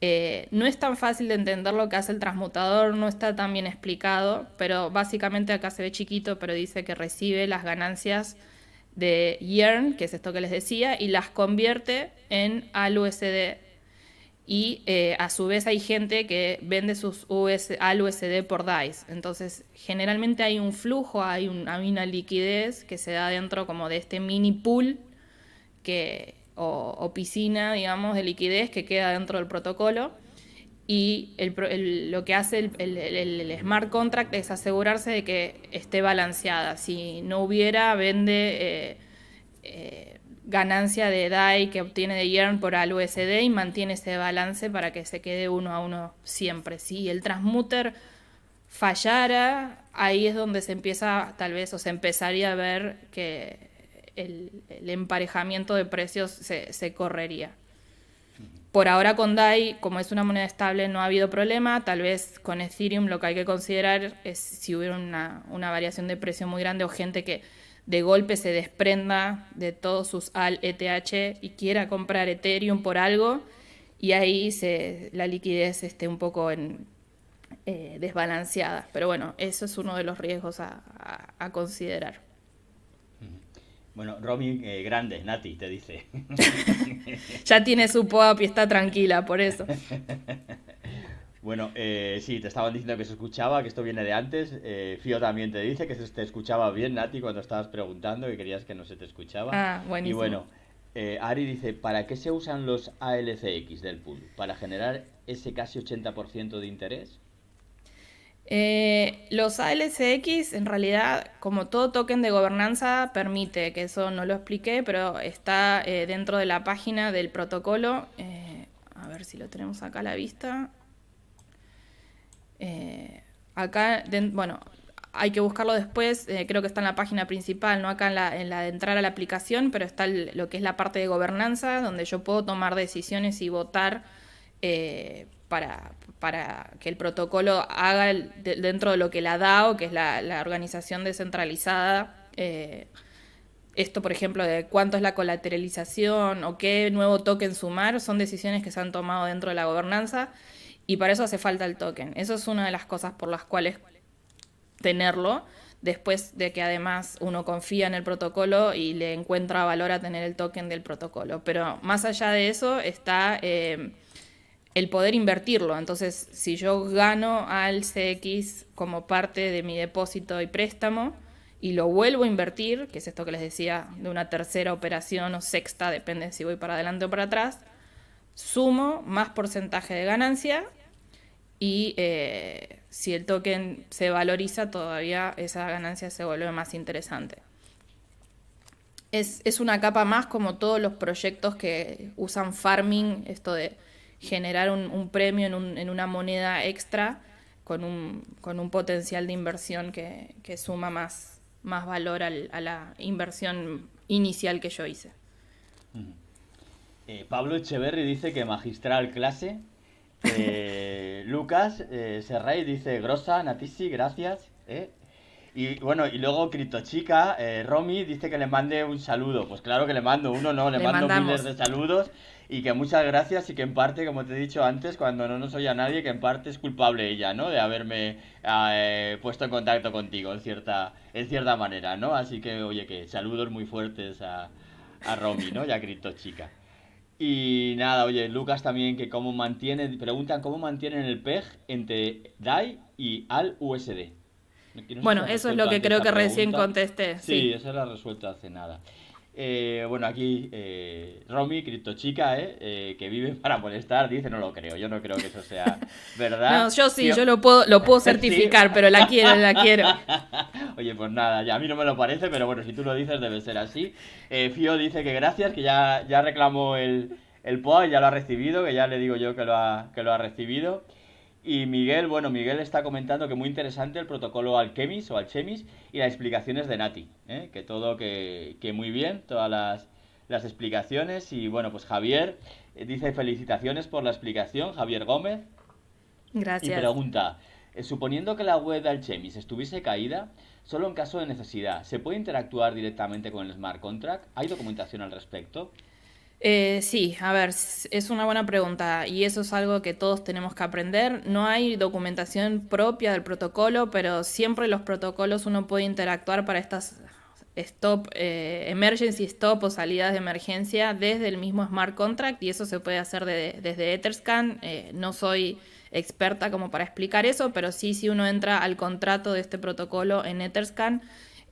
Eh, no es tan fácil de entender lo que hace el transmutador, no está tan bien explicado, pero básicamente acá se ve chiquito, pero dice que recibe las ganancias de Yearn, que es esto que les decía, y las convierte en al USD y eh, a su vez hay gente que vende sus US, al USD por DICE. Entonces, generalmente hay un flujo, hay, una liquidez que se da dentro como de este mini pool que, o, piscina, digamos, de liquidez que queda dentro del protocolo. Y lo que hace el, smart contract es asegurarse de que esté balanceada. Si no hubiera, vende... Eh, eh, ganancia de DAI que obtiene de Yearn por al USD y mantiene ese balance para que se quede uno a uno siempre. Si el transmuter fallara, ahí es donde se empieza, tal vez, o se empezaría a ver que el, emparejamiento de precios se, correría. Por ahora con DAI, como es una moneda estable, no ha habido problema. Tal vez con Ethereum lo que hay que considerar es si hubiera una, una variación de precio muy grande o gente que de golpe se desprenda de todos sus AL ETH y quiera comprar Ethereum por algo y ahí la liquidez esté un poco en, eh, desbalanceada. Pero bueno, eso es uno de los riesgos a, considerar. Bueno, Romy eh, Grande, Grandes, Nati, te dice. ya tiene su pop y está tranquila, por eso. Bueno, eh, sí, te estaban diciendo que se escuchaba, que esto viene de antes. Eh, Fío también te dice que se te escuchaba bien, Nati, cuando estabas preguntando, y querías que no se te escuchaba. Ah, buenísimo. Y bueno, eh, Ari dice, ¿para qué se usan los ALCX del pool? ¿Para generar ese casi 80% de interés? Eh, los ALCX, en realidad, como todo token de gobernanza, permite, que eso no lo expliqué, pero está dentro de la página del protocolo. a ver si lo tenemos acá a la vista. Eh, acá, bueno, hay que buscarlo después, eh, creo que está en la página principal, no acá en la, en de entrar a la aplicación, pero está lo que es la parte de gobernanza, donde yo puedo tomar decisiones y votar eh, para, que el protocolo haga dentro de lo que la DAO, que es la, organización descentralizada, esto, por ejemplo, de cuánto es la colateralización o qué nuevo token sumar, son decisiones que se han tomado dentro de la gobernanza y para eso hace falta el token. Eso es una de las cosas por las cuales tenerlo, después de que además uno confía en el protocolo y le encuentra valor a tener el token del protocolo. Pero más allá de eso está eh, el poder invertirlo. Entonces, si yo gano al CX como parte de mi depósito y préstamo, y lo vuelvo a invertir, que es esto que les decía de una tercera operación o sexta, depende si voy para adelante o para atrás, sumo más porcentaje de ganancia y eh, si el token se valoriza todavía esa ganancia se vuelve más interesante. Es, una capa más como todos los proyectos que usan farming, esto de generar un, premio en, una moneda extra con un, con un potencial de inversión que, suma más, más valor a la inversión inicial que yo hice. Eh, Pablo Echeverri dice que magistral clase. Eh, Lucas eh, dice grosa, Natisi, gracias. ¿eh? Y bueno, y luego Criptochica, Romy dice que le mande un saludo. Pues claro que le mando uno, no, le, mando miles de saludos. Y que muchas gracias y que en parte, como te he dicho antes, cuando no nos oye a nadie, que en parte es culpable ella, ¿no? De haberme puesto en contacto contigo, en cierta, en cierta manera, ¿no? Así que, oye, que saludos muy fuertes a, a Romy, ¿no? Y a chica. Y nada, oye, Lucas también que cómo mantiene, preguntan cómo mantienen el PEG entre DAI y al USD. bueno, eso es lo que creo que recién contesté. Sí, eso esa la resuelta hace nada. Eh, bueno, aquí eh, Romy, criptochica, eh, eh, que vive para molestar, dice, no lo creo, yo no creo que eso sea verdad. No, yo sí, yo, lo puedo, lo puedo certificar, pero la quiero, la quiero. Oye, pues nada, ya a mí no me lo parece, pero bueno, si tú lo dices debe ser así. Eh, Fio dice que gracias, que ya, ya reclamó el, el y ya lo ha recibido, que ya le digo yo que lo ha, que lo ha recibido. Y Miguel, bueno, Miguel está comentando que muy interesante el protocolo Alchemis o Alchemis y las explicaciones de Nati, ¿eh? que todo que, muy bien, todas las, las, explicaciones. Y bueno, pues Javier eh, dice felicitaciones por la explicación, Javier Gómez. Gracias. Y pregunta, eh, suponiendo que la web de Alchemis estuviese caída, solo en caso de necesidad, ¿se puede interactuar directamente con el smart contract? ¿Hay documentación al respecto? Eh, sí, a ver, es una buena pregunta y eso es algo que todos tenemos que aprender. No hay documentación propia del protocolo, pero siempre los protocolos uno puede interactuar para estas stop, eh, emergency stop o salidas de emergencia desde el mismo smart contract y eso se puede hacer desde Etherscan. Eh, no soy experta como para explicar eso, pero sí si uno entra al contrato de este protocolo en Etherscan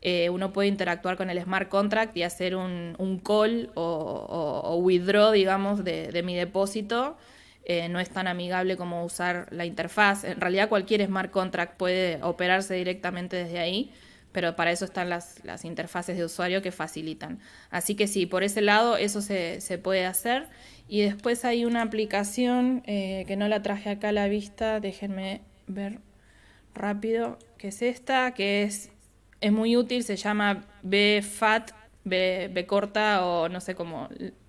eh, uno puede interactuar con el smart contract y hacer un, call o, withdraw, digamos, de, mi depósito. Eh, no es tan amigable como usar la interfaz. En realidad cualquier smart contract puede operarse directamente desde ahí, pero para eso están las, interfaces de usuario que facilitan. Así que sí, por ese lado eso se, puede hacer. Y después hay una aplicación eh, que no la traje acá a la vista, déjenme ver rápido, que es esta, que es es muy útil, se llama BFAT, B, corta o no sé cómo,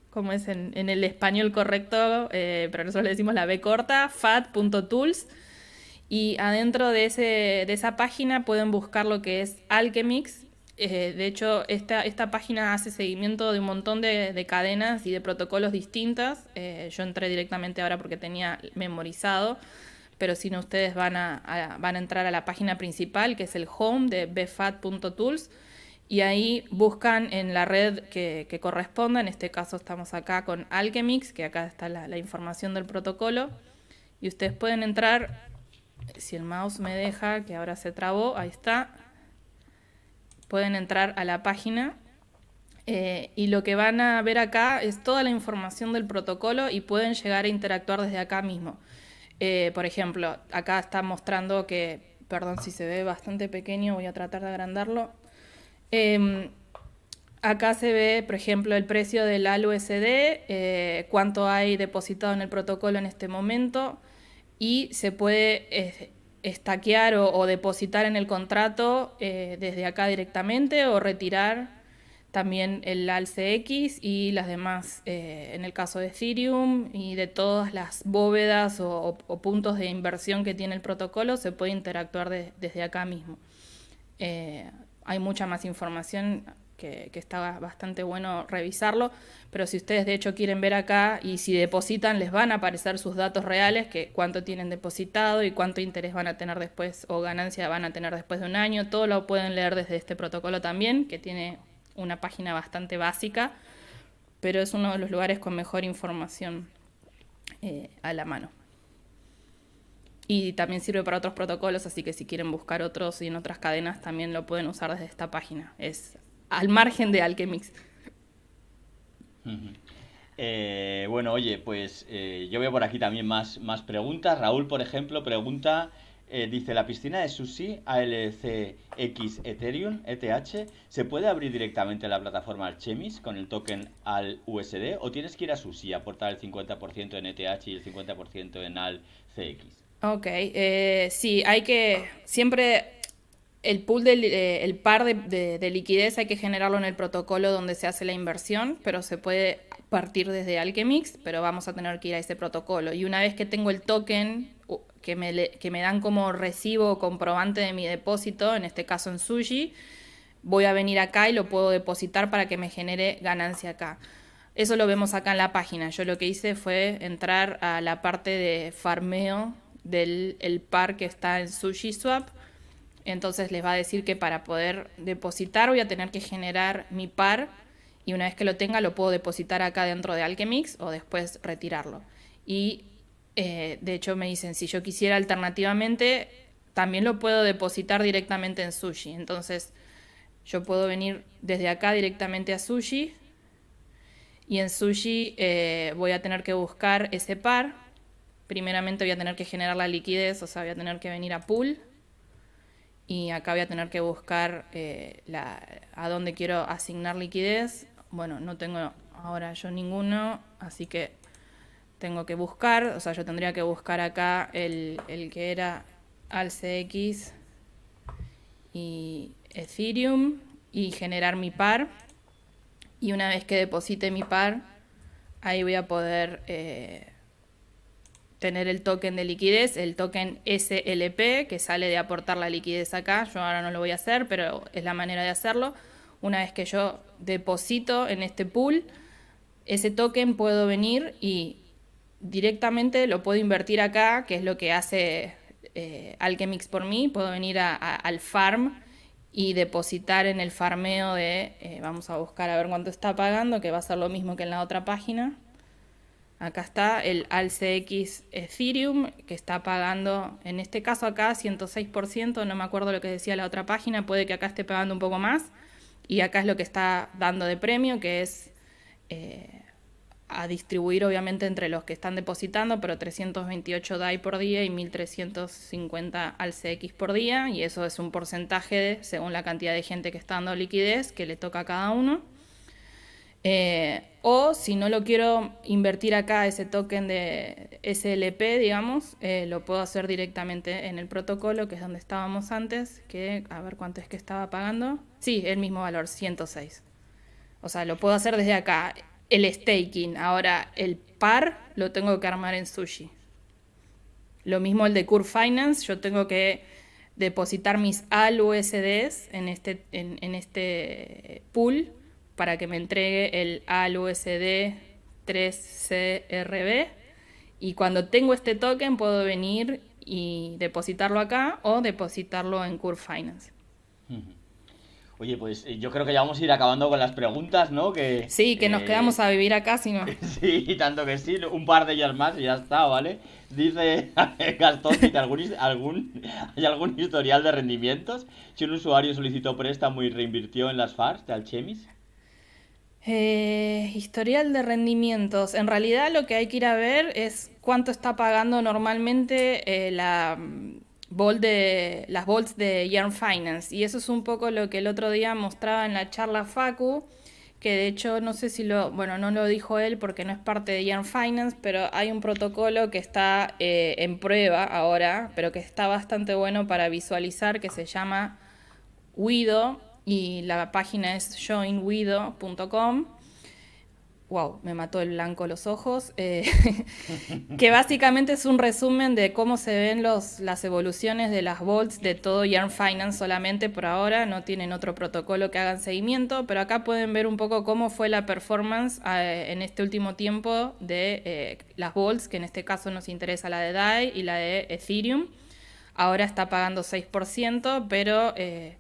cómo es en, el español correcto, eh, pero nosotros le decimos la B corta, fat.tools. Y adentro de, ese, esa página pueden buscar lo que es Alchemix. Eh, de hecho, esta, página hace seguimiento de un montón de, cadenas y de protocolos distintas. Eh, yo entré directamente ahora porque tenía memorizado pero si no ustedes van a, entrar a la página principal que es el home de bfat.tools y ahí buscan en la red que, corresponda, en este caso estamos acá con Alchemix, que acá está la, información del protocolo, y ustedes pueden entrar, si el mouse me deja, que ahora se trabó, ahí está, pueden entrar a la página eh, y lo que van a ver acá es toda la información del protocolo y pueden llegar a interactuar desde acá mismo. Eh, por ejemplo, acá está mostrando que, perdón si se ve bastante pequeño, voy a tratar de agrandarlo. Em, acá se ve, por ejemplo, el precio del ALUSD, eh, cuánto hay depositado en el protocolo en este momento y se puede estaquear o depositar en el contrato eh, desde acá directamente o retirar también el ALCX y las demás, eh, en el caso de Ethereum y de todas las bóvedas o, puntos de inversión que tiene el protocolo, se puede interactuar desde acá mismo. Eh, hay mucha más información que, que, está bastante bueno revisarlo, pero si ustedes de hecho quieren ver acá y si depositan, les van a aparecer sus datos reales, que cuánto tienen depositado y cuánto interés van a tener después o ganancia van a tener después de un año, todo lo pueden leer desde este protocolo también, que tiene una página bastante básica, pero es uno de los lugares con mejor información eh, a la mano. Y también sirve para otros protocolos, así que si quieren buscar otros y en otras cadenas también lo pueden usar desde esta página. Es al margen de Alchemix. Eh, bueno, oye, pues eh, yo veo por aquí también más, más preguntas. Raúl, por ejemplo, pregunta eh, dice, la piscina de Susi, ALCX Ethereum, ETH, ¿se puede abrir directamente la plataforma Alchemis con el token al USD o tienes que ir a Susi a aportar el 50% en ETH y el 50% en ALCX? Ok, eh, sí, hay que siempre el pool del eh, el par de, liquidez hay que generarlo en el protocolo donde se hace la inversión, pero se puede partir desde Alchemix, pero vamos a tener que ir a ese protocolo. Y una vez que tengo el token que me, dan como recibo comprobante de mi depósito, en este caso en Sushi, voy a venir acá y lo puedo depositar para que me genere ganancia acá. Eso lo vemos acá en la página. Yo lo que hice fue entrar a la parte de farmeo del par que está en swap Entonces les va a decir que para poder depositar voy a tener que generar mi par y una vez que lo tenga lo puedo depositar acá dentro de Alchemix o después retirarlo. Y eh, de hecho, me dicen, si yo quisiera alternativamente, también lo puedo depositar directamente en Sushi. Entonces, yo puedo venir desde acá directamente a Sushi y en Sushi eh, voy a tener que buscar ese par. Primeramente voy a tener que generar la liquidez, o sea, voy a tener que venir a pool y acá voy a tener que buscar eh, la, a dónde quiero asignar liquidez. Bueno, no tengo ahora yo ninguno, así que tengo que buscar, o sea, yo tendría que buscar acá el, que era ALCEX y Ethereum y generar mi par. Y una vez que deposite mi par, ahí voy a poder eh, tener el token de liquidez, el token SLP, que sale de aportar la liquidez acá. Yo ahora no lo voy a hacer, pero es la manera de hacerlo. Una vez que yo deposito en este pool, ese token puedo venir y directamente lo puedo invertir acá, que es lo que hace eh, Alchemix por mí, puedo venir al farm y depositar en el farmeo de, eh, vamos a buscar a ver cuánto está pagando, que va a ser lo mismo que en la otra página. Acá está el ALCX Ethereum, que está pagando, en este caso acá, 106%, no me acuerdo lo que decía la otra página, puede que acá esté pagando un poco más. Y acá es lo que está dando de premio, que es eh, a distribuir obviamente entre los que están depositando, pero 328 DAI por día y 1350 al CX por día, y eso es un porcentaje de, según la cantidad de gente que está dando liquidez que le toca a cada uno. Eh, o si no lo quiero invertir acá, ese token de SLP, digamos, eh, lo puedo hacer directamente en el protocolo, que es donde estábamos antes, que a ver cuánto es que estaba pagando. Sí, el mismo valor, 106. O sea, lo puedo hacer desde acá el staking. Ahora, el par lo tengo que armar en sushi. Lo mismo el de Curve Finance, yo tengo que depositar mis AL en este, en, este pool para que me entregue el AL 3CRB. Y cuando tengo este token puedo venir y depositarlo acá o depositarlo en Curve Finance. Oye, pues eh, yo creo que ya vamos a ir acabando con las preguntas, ¿no? Que, sí, que nos eh, quedamos a vivir acá, si no. sí, tanto que sí, un par de ellas más y ya está, ¿vale? Dice Gastón, algún, hay algún historial de rendimientos? Si un usuario solicitó préstamo y reinvirtió en las FARS de Alchemis. Eh, historial de rendimientos. En realidad lo que hay que ir a ver es cuánto está pagando normalmente la, de, las bolts de Yarn Finance. Y eso es un poco lo que el otro día mostraba en la charla Facu, que de hecho no sé si lo, bueno, no lo dijo él porque no es parte de Yarn Finance, pero hay un protocolo que está eh, en prueba ahora, pero que está bastante bueno para visualizar, que se llama Wido y la página es joinwido.com wow, me mató el blanco los ojos, eh, que básicamente es un resumen de cómo se ven las evoluciones de las bolts de todo Yarn Finance solamente por ahora, no tienen otro protocolo que hagan seguimiento, pero acá pueden ver un poco cómo fue la performance ah, en este último tiempo de eh, las bolts, que en este caso nos interesa la de DAI y la de Ethereum. Ahora está pagando 6%, pero... Eh,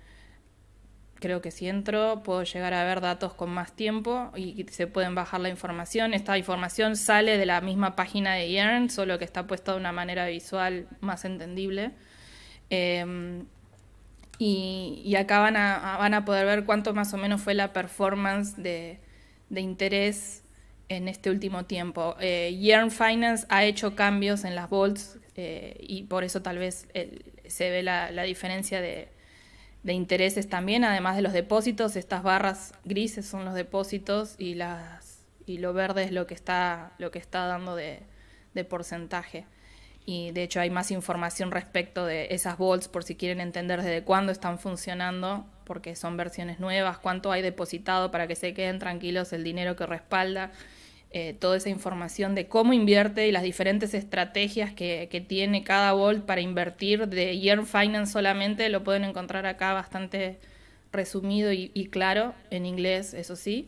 creo que si entro puedo llegar a ver datos con más tiempo y se pueden bajar la información. Esta información sale de la misma página de Yearn, solo que está puesta de una manera visual más entendible. Em, y, acá van a, van a poder ver cuánto más o menos fue la performance de, interés en este último tiempo. Eh, Finance ha hecho cambios en las bolts eh, y por eso tal vez eh, se ve la diferencia de de intereses también, además de los depósitos. Estas barras grises son los depósitos y las y lo verde es lo que está lo que está dando de, de porcentaje. Y de hecho hay más información respecto de esas bolsas por si quieren entender desde cuándo están funcionando, porque son versiones nuevas, cuánto hay depositado para que se queden tranquilos el dinero que respalda eh, toda esa información de cómo invierte y las diferentes estrategias que, tiene cada Volt para invertir de Year Finance solamente, lo pueden encontrar acá bastante resumido y, claro, en inglés, eso sí.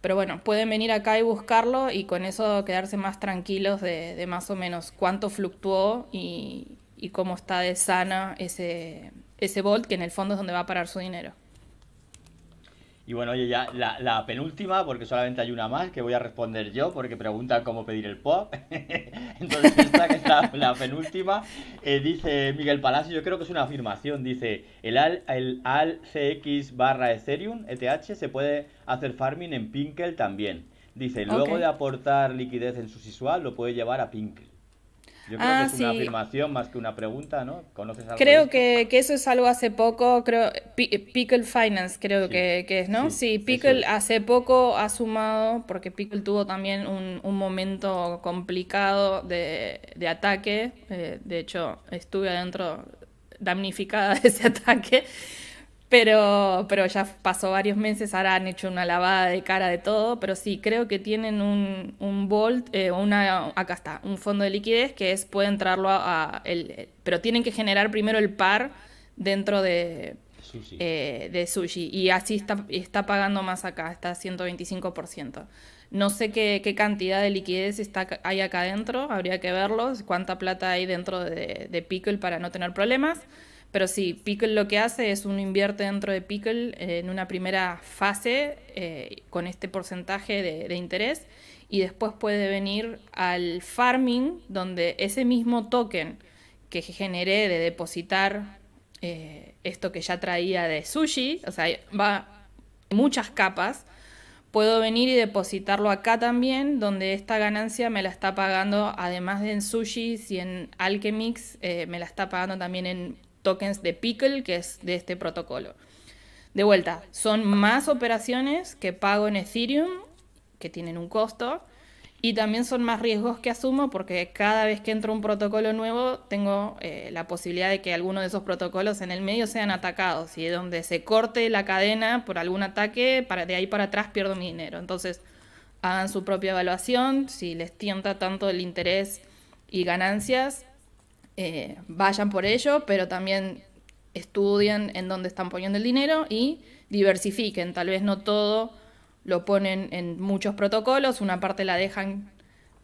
Pero bueno, pueden venir acá y buscarlo y con eso quedarse más tranquilos de, más o menos cuánto fluctuó y, cómo está de sana ese, ese Volt, que en el fondo es donde va a parar su dinero. Y bueno, oye, ya la, penúltima, porque solamente hay una más que voy a responder yo, porque preguntan cómo pedir el pop. Entonces, esta que está la, penúltima, eh, dice Miguel Palacio, yo creo que es una afirmación, dice, el AL, el AL barra Ethereum, ETH, se puede hacer farming en Pinkel también. Dice, luego de aportar liquidez en su SISUAL, lo puede llevar a Pinkel creo ah, que es una afirmación más que una pregunta, ¿no? Creo que, eso es algo hace poco, creo, Pickle Finance creo que, es, ¿no? Sí, Pickle hace poco ha sumado, porque Pickle tuvo también un, momento complicado de, ataque, eh, de hecho estuve adentro damnificada de ese ataque. Pero, ya pasó varios meses, ahora han hecho una lavada de cara de todo, pero sí, creo que tienen un, Volt, eh, una, acá está, un fondo de liquidez que es, puede entrarlo a, pero tienen que generar primero el par dentro de, sushi. Eh, de Y así está, está pagando más acá, está 125%. No sé qué, cantidad de liquidez está, hay acá adentro, habría que verlo, cuánta plata hay dentro de, de Pickle para no tener problemas. Pero sí, Pickle lo que hace es uno invierte dentro de Pickle en una primera fase eh, con este porcentaje de, interés y después puede venir al farming donde ese mismo token que generé de depositar eh, esto que ya traía de sushi, o sea, va muchas capas, puedo venir y depositarlo acá también donde esta ganancia me la está pagando además de en sushi y en Alchemix, eh, me la está pagando también en tokens de Pickle, que es de este protocolo. De vuelta, son más operaciones que pago en Ethereum, que tienen un costo, y también son más riesgos que asumo porque cada vez que entro un protocolo nuevo tengo eh, la posibilidad de que alguno de esos protocolos en el medio sean atacados y donde se corte la cadena por algún ataque, para, de ahí para atrás pierdo mi dinero. Entonces hagan su propia evaluación, si les tienta tanto el interés y ganancias, eh, vayan por ello, pero también estudien en dónde están poniendo el dinero y diversifiquen. Tal vez no todo lo ponen en muchos protocolos, una parte la dejan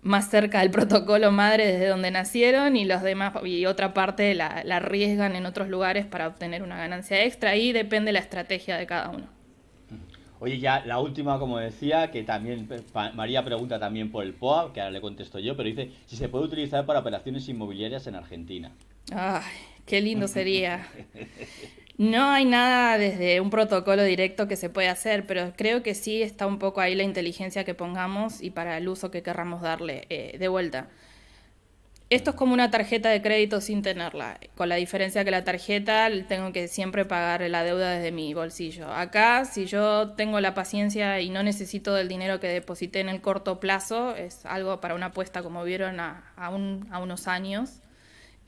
más cerca del protocolo madre desde donde nacieron y los demás y otra parte la, la arriesgan en otros lugares para obtener una ganancia extra y depende la estrategia de cada uno. Oye, ya la última, como decía, que también eh, María pregunta también por el POA, que ahora le contesto yo, pero dice si se puede utilizar para operaciones inmobiliarias en Argentina. Ay, qué lindo sería. No hay nada desde un protocolo directo que se puede hacer, pero creo que sí está un poco ahí la inteligencia que pongamos y para el uso que querramos darle eh, de vuelta. Esto es como una tarjeta de crédito sin tenerla, con la diferencia que la tarjeta tengo que siempre pagar la deuda desde mi bolsillo. Acá, si yo tengo la paciencia y no necesito del dinero que deposité en el corto plazo, es algo para una apuesta, como vieron, a, unos años,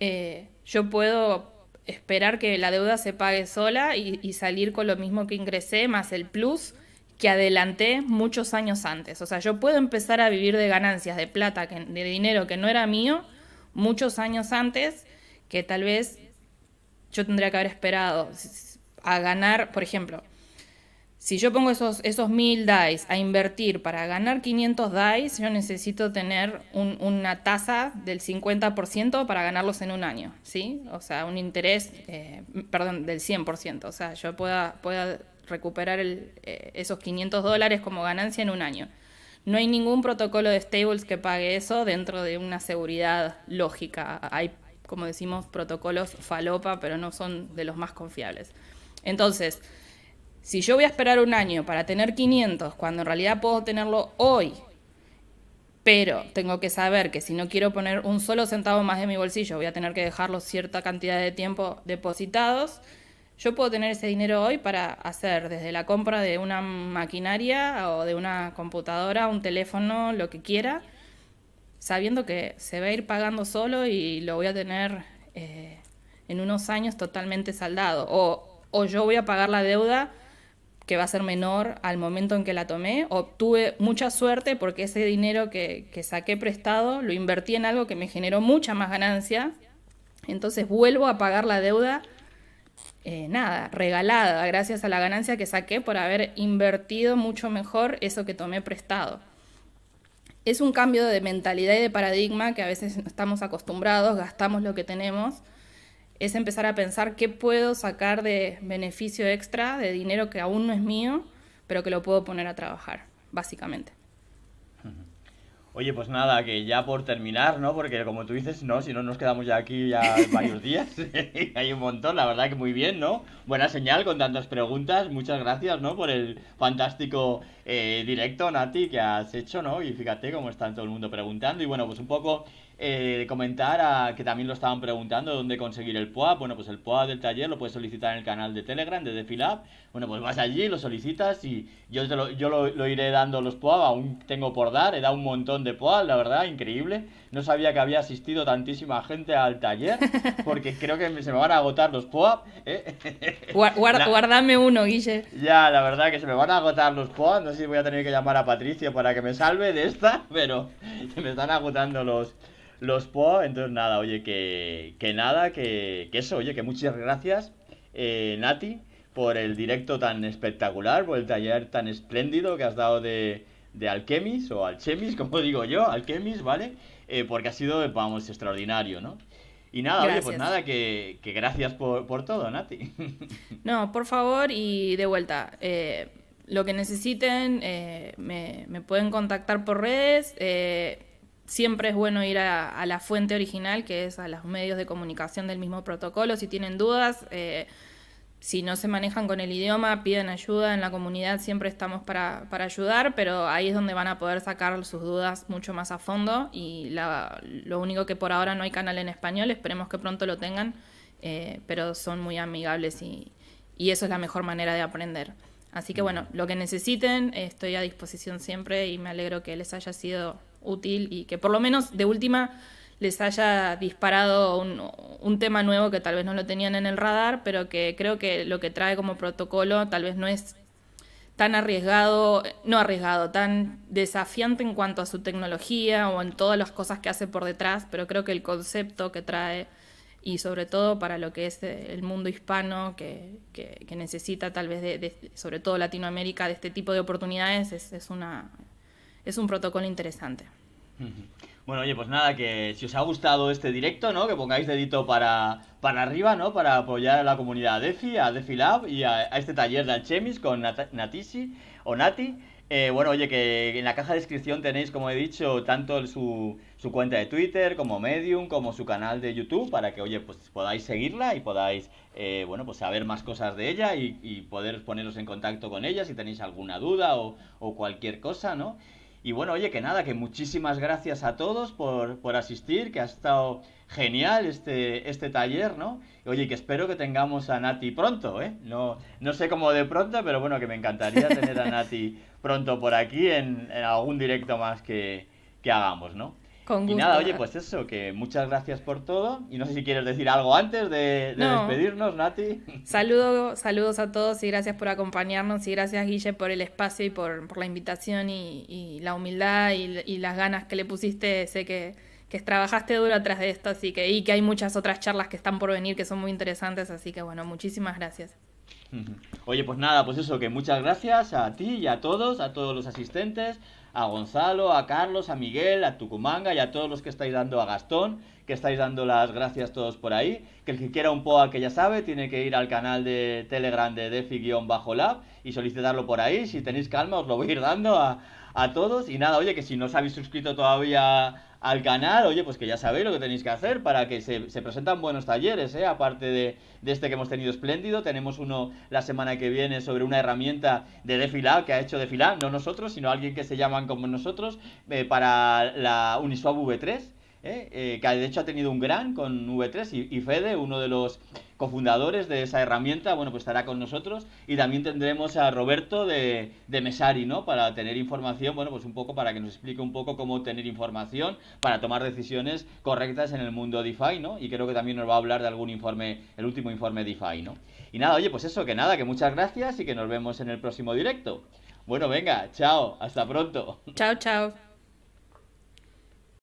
eh, yo puedo esperar que la deuda se pague sola y, salir con lo mismo que ingresé, más el plus que adelanté muchos años antes. O sea, yo puedo empezar a vivir de ganancias, de plata, de dinero que no era mío, muchos años antes que tal vez yo tendría que haber esperado a ganar, por ejemplo, si yo pongo esos, esos 1000 DICE a invertir para ganar 500 DICE, yo necesito tener una tasa del 50% para ganarlos en un año, ¿sí? O sea, un interés, eh, perdón, del 100%. O sea, yo pueda, pueda recuperar eh, esos 500 dólares como ganancia en un año. No hay ningún protocolo de stables que pague eso dentro de una seguridad lógica. Hay, como decimos, protocolos falopa, pero no son de los más confiables. Entonces, si yo voy a esperar un año para tener 500, cuando en realidad puedo tenerlo hoy, pero tengo que saber que si no quiero poner un solo centavo más de mi bolsillo, voy a tener que dejarlo cierta cantidad de tiempo depositados, yo puedo tener ese dinero hoy para hacer desde la compra de una maquinaria o de una computadora, un teléfono, lo que quiera, sabiendo que se va a ir pagando solo y lo voy a tener eh, en unos años totalmente saldado. O, o yo voy a pagar la deuda que va a ser menor al momento en que la tomé. Obtuve mucha suerte porque ese dinero que, que, saqué prestado lo invertí en algo que me generó mucha más ganancia. Entonces vuelvo a pagar la deuda eh, nada, regalada gracias a la ganancia que saqué por haber invertido mucho mejor eso que tomé prestado. Es un cambio de mentalidad y de paradigma que a veces estamos acostumbrados, gastamos lo que tenemos. Es empezar a pensar qué puedo sacar de beneficio extra, de dinero que aún no es mío, pero que lo puedo poner a trabajar, básicamente. Oye, pues nada, que ya por terminar, ¿no? Porque como tú dices, no, si no nos quedamos ya aquí ya varios días. Hay un montón, la verdad que muy bien, ¿no? Buena señal con tantas preguntas. Muchas gracias, ¿no? Por el fantástico eh, directo, Nati, que has hecho, ¿no? Y fíjate cómo están todo el mundo preguntando. Y bueno, pues un poco eh, comentar a, que también lo estaban preguntando dónde conseguir el POAP Bueno, pues el PUAP del taller lo puedes solicitar en el canal de Telegram de Defilab. Bueno, pues vas allí, lo solicitas y yo, lo, yo lo, iré dando los POAP Aún tengo por dar, he dado un montón de PUAP, la verdad, increíble. No sabía que había asistido tantísima gente al taller porque creo que se me van a agotar los POAP ¿eh? guardame uno, Guille. Ya, la verdad que se me van a agotar los PUAP. No sé si voy a tener que llamar a Patricio para que me salve de esta, pero se me están agotando los los PO, Entonces, nada, oye, que, nada, que, eso, oye, que muchas gracias, eh, Nati, por el directo tan espectacular, por el taller tan espléndido que has dado de, de Alchemis, o Alchemis, como digo yo, Alchemis, ¿vale? Eh, porque ha sido, vamos, extraordinario, ¿no? Y nada, oye, pues nada, que, gracias por, todo, Nati. No, por favor, y de vuelta, eh, lo que necesiten, eh, me, pueden contactar por redes. Eh, Siempre es bueno ir a, la fuente original, que es a los medios de comunicación del mismo protocolo. Si tienen dudas, eh, si no se manejan con el idioma, piden ayuda. En la comunidad siempre estamos para, para, ayudar, pero ahí es donde van a poder sacar sus dudas mucho más a fondo. Y lo único que por ahora no hay canal en español, esperemos que pronto lo tengan, eh, pero son muy amigables y, y eso es la mejor manera de aprender. Así que bueno, lo que necesiten, estoy a disposición siempre y me alegro que les haya sido útil y que por lo menos de última les haya disparado un, tema nuevo que tal vez no lo tenían en el radar, pero que creo que lo que trae como protocolo tal vez no es tan arriesgado, no arriesgado, tan desafiante en cuanto a su tecnología o en todas las cosas que hace por detrás, pero creo que el concepto que trae y sobre todo para lo que es eh, el mundo hispano que, necesita tal vez de, sobre todo Latinoamérica de este tipo de oportunidades es una es un protocolo interesante. Bueno, oye, pues nada, que si os ha gustado este directo, ¿no? Que pongáis dedito para, para arriba, ¿no? Para apoyar a la comunidad DeFi, a Lab y a, este taller de Alchemis con Natisi o Nati. Eh, bueno, oye, que en la caja de descripción tenéis, como he dicho, tanto su, su, cuenta de Twitter, como Medium, como su canal de YouTube, para que, oye, pues podáis seguirla y podáis, eh, bueno, pues saber más cosas de ella y, poder poneros en contacto con ella si tenéis alguna duda o, o cualquier cosa, ¿no? Y bueno, oye, que nada, que muchísimas gracias a todos por, asistir, que ha estado genial este, este taller, ¿no? Oye, que espero que tengamos a Nati pronto, ¿eh? No, no sé cómo de pronto, pero bueno, que me encantaría tener a Nati pronto por aquí en, en algún directo más que, que hagamos, ¿no? Y nada, oye, pues eso, que muchas gracias por todo. Y no sé si quieres decir algo antes de, despedirnos, Nati. Saludo, saludos a todos y gracias por acompañarnos. Y gracias, Guille, por el espacio y por, por la invitación y, la humildad y, las ganas que le pusiste. Sé que, que trabajaste duro atrás de esto, así que, y que hay muchas otras charlas que están por venir que son muy interesantes. Así que, bueno, muchísimas gracias. Oye, pues nada, pues eso, que muchas gracias a ti y a todos, a todos los asistentes, a Gonzalo, a Carlos, a Miguel, a Tucumanga y a todos los que estáis dando a Gastón, que estáis dando las gracias todos por ahí. Que el que quiera un POA que ya sabe, tiene que ir al canal de Telegram de Defi-Lab y solicitarlo por ahí. Si tenéis calma, os lo voy a ir dando a, a todos. Y nada, oye, que si no os habéis suscrito todavía al canal, oye, pues que ya sabéis lo que tenéis que hacer para que se, presentan buenos talleres, ¿eh? aparte de, este que hemos tenido espléndido, tenemos uno la semana que viene sobre una herramienta de defilar que ha hecho defilar no nosotros, sino alguien que se llaman como nosotros, eh, para la Uniswap V3. ¿eh? Eh, que de hecho ha tenido un gran con V3 y, y Fede, uno de los cofundadores de esa herramienta, bueno, pues estará con nosotros y también tendremos a Roberto de, de, Mesari, ¿no? Para tener información, bueno, pues un poco para que nos explique un poco cómo tener información para tomar decisiones correctas en el mundo DeFi, ¿no? Y creo que también nos va a hablar de algún informe, el último informe DeFi, ¿no? Y nada, oye, pues eso, que nada, que muchas gracias y que nos vemos en el próximo directo. Bueno, venga, chao, hasta pronto. Chao, chao.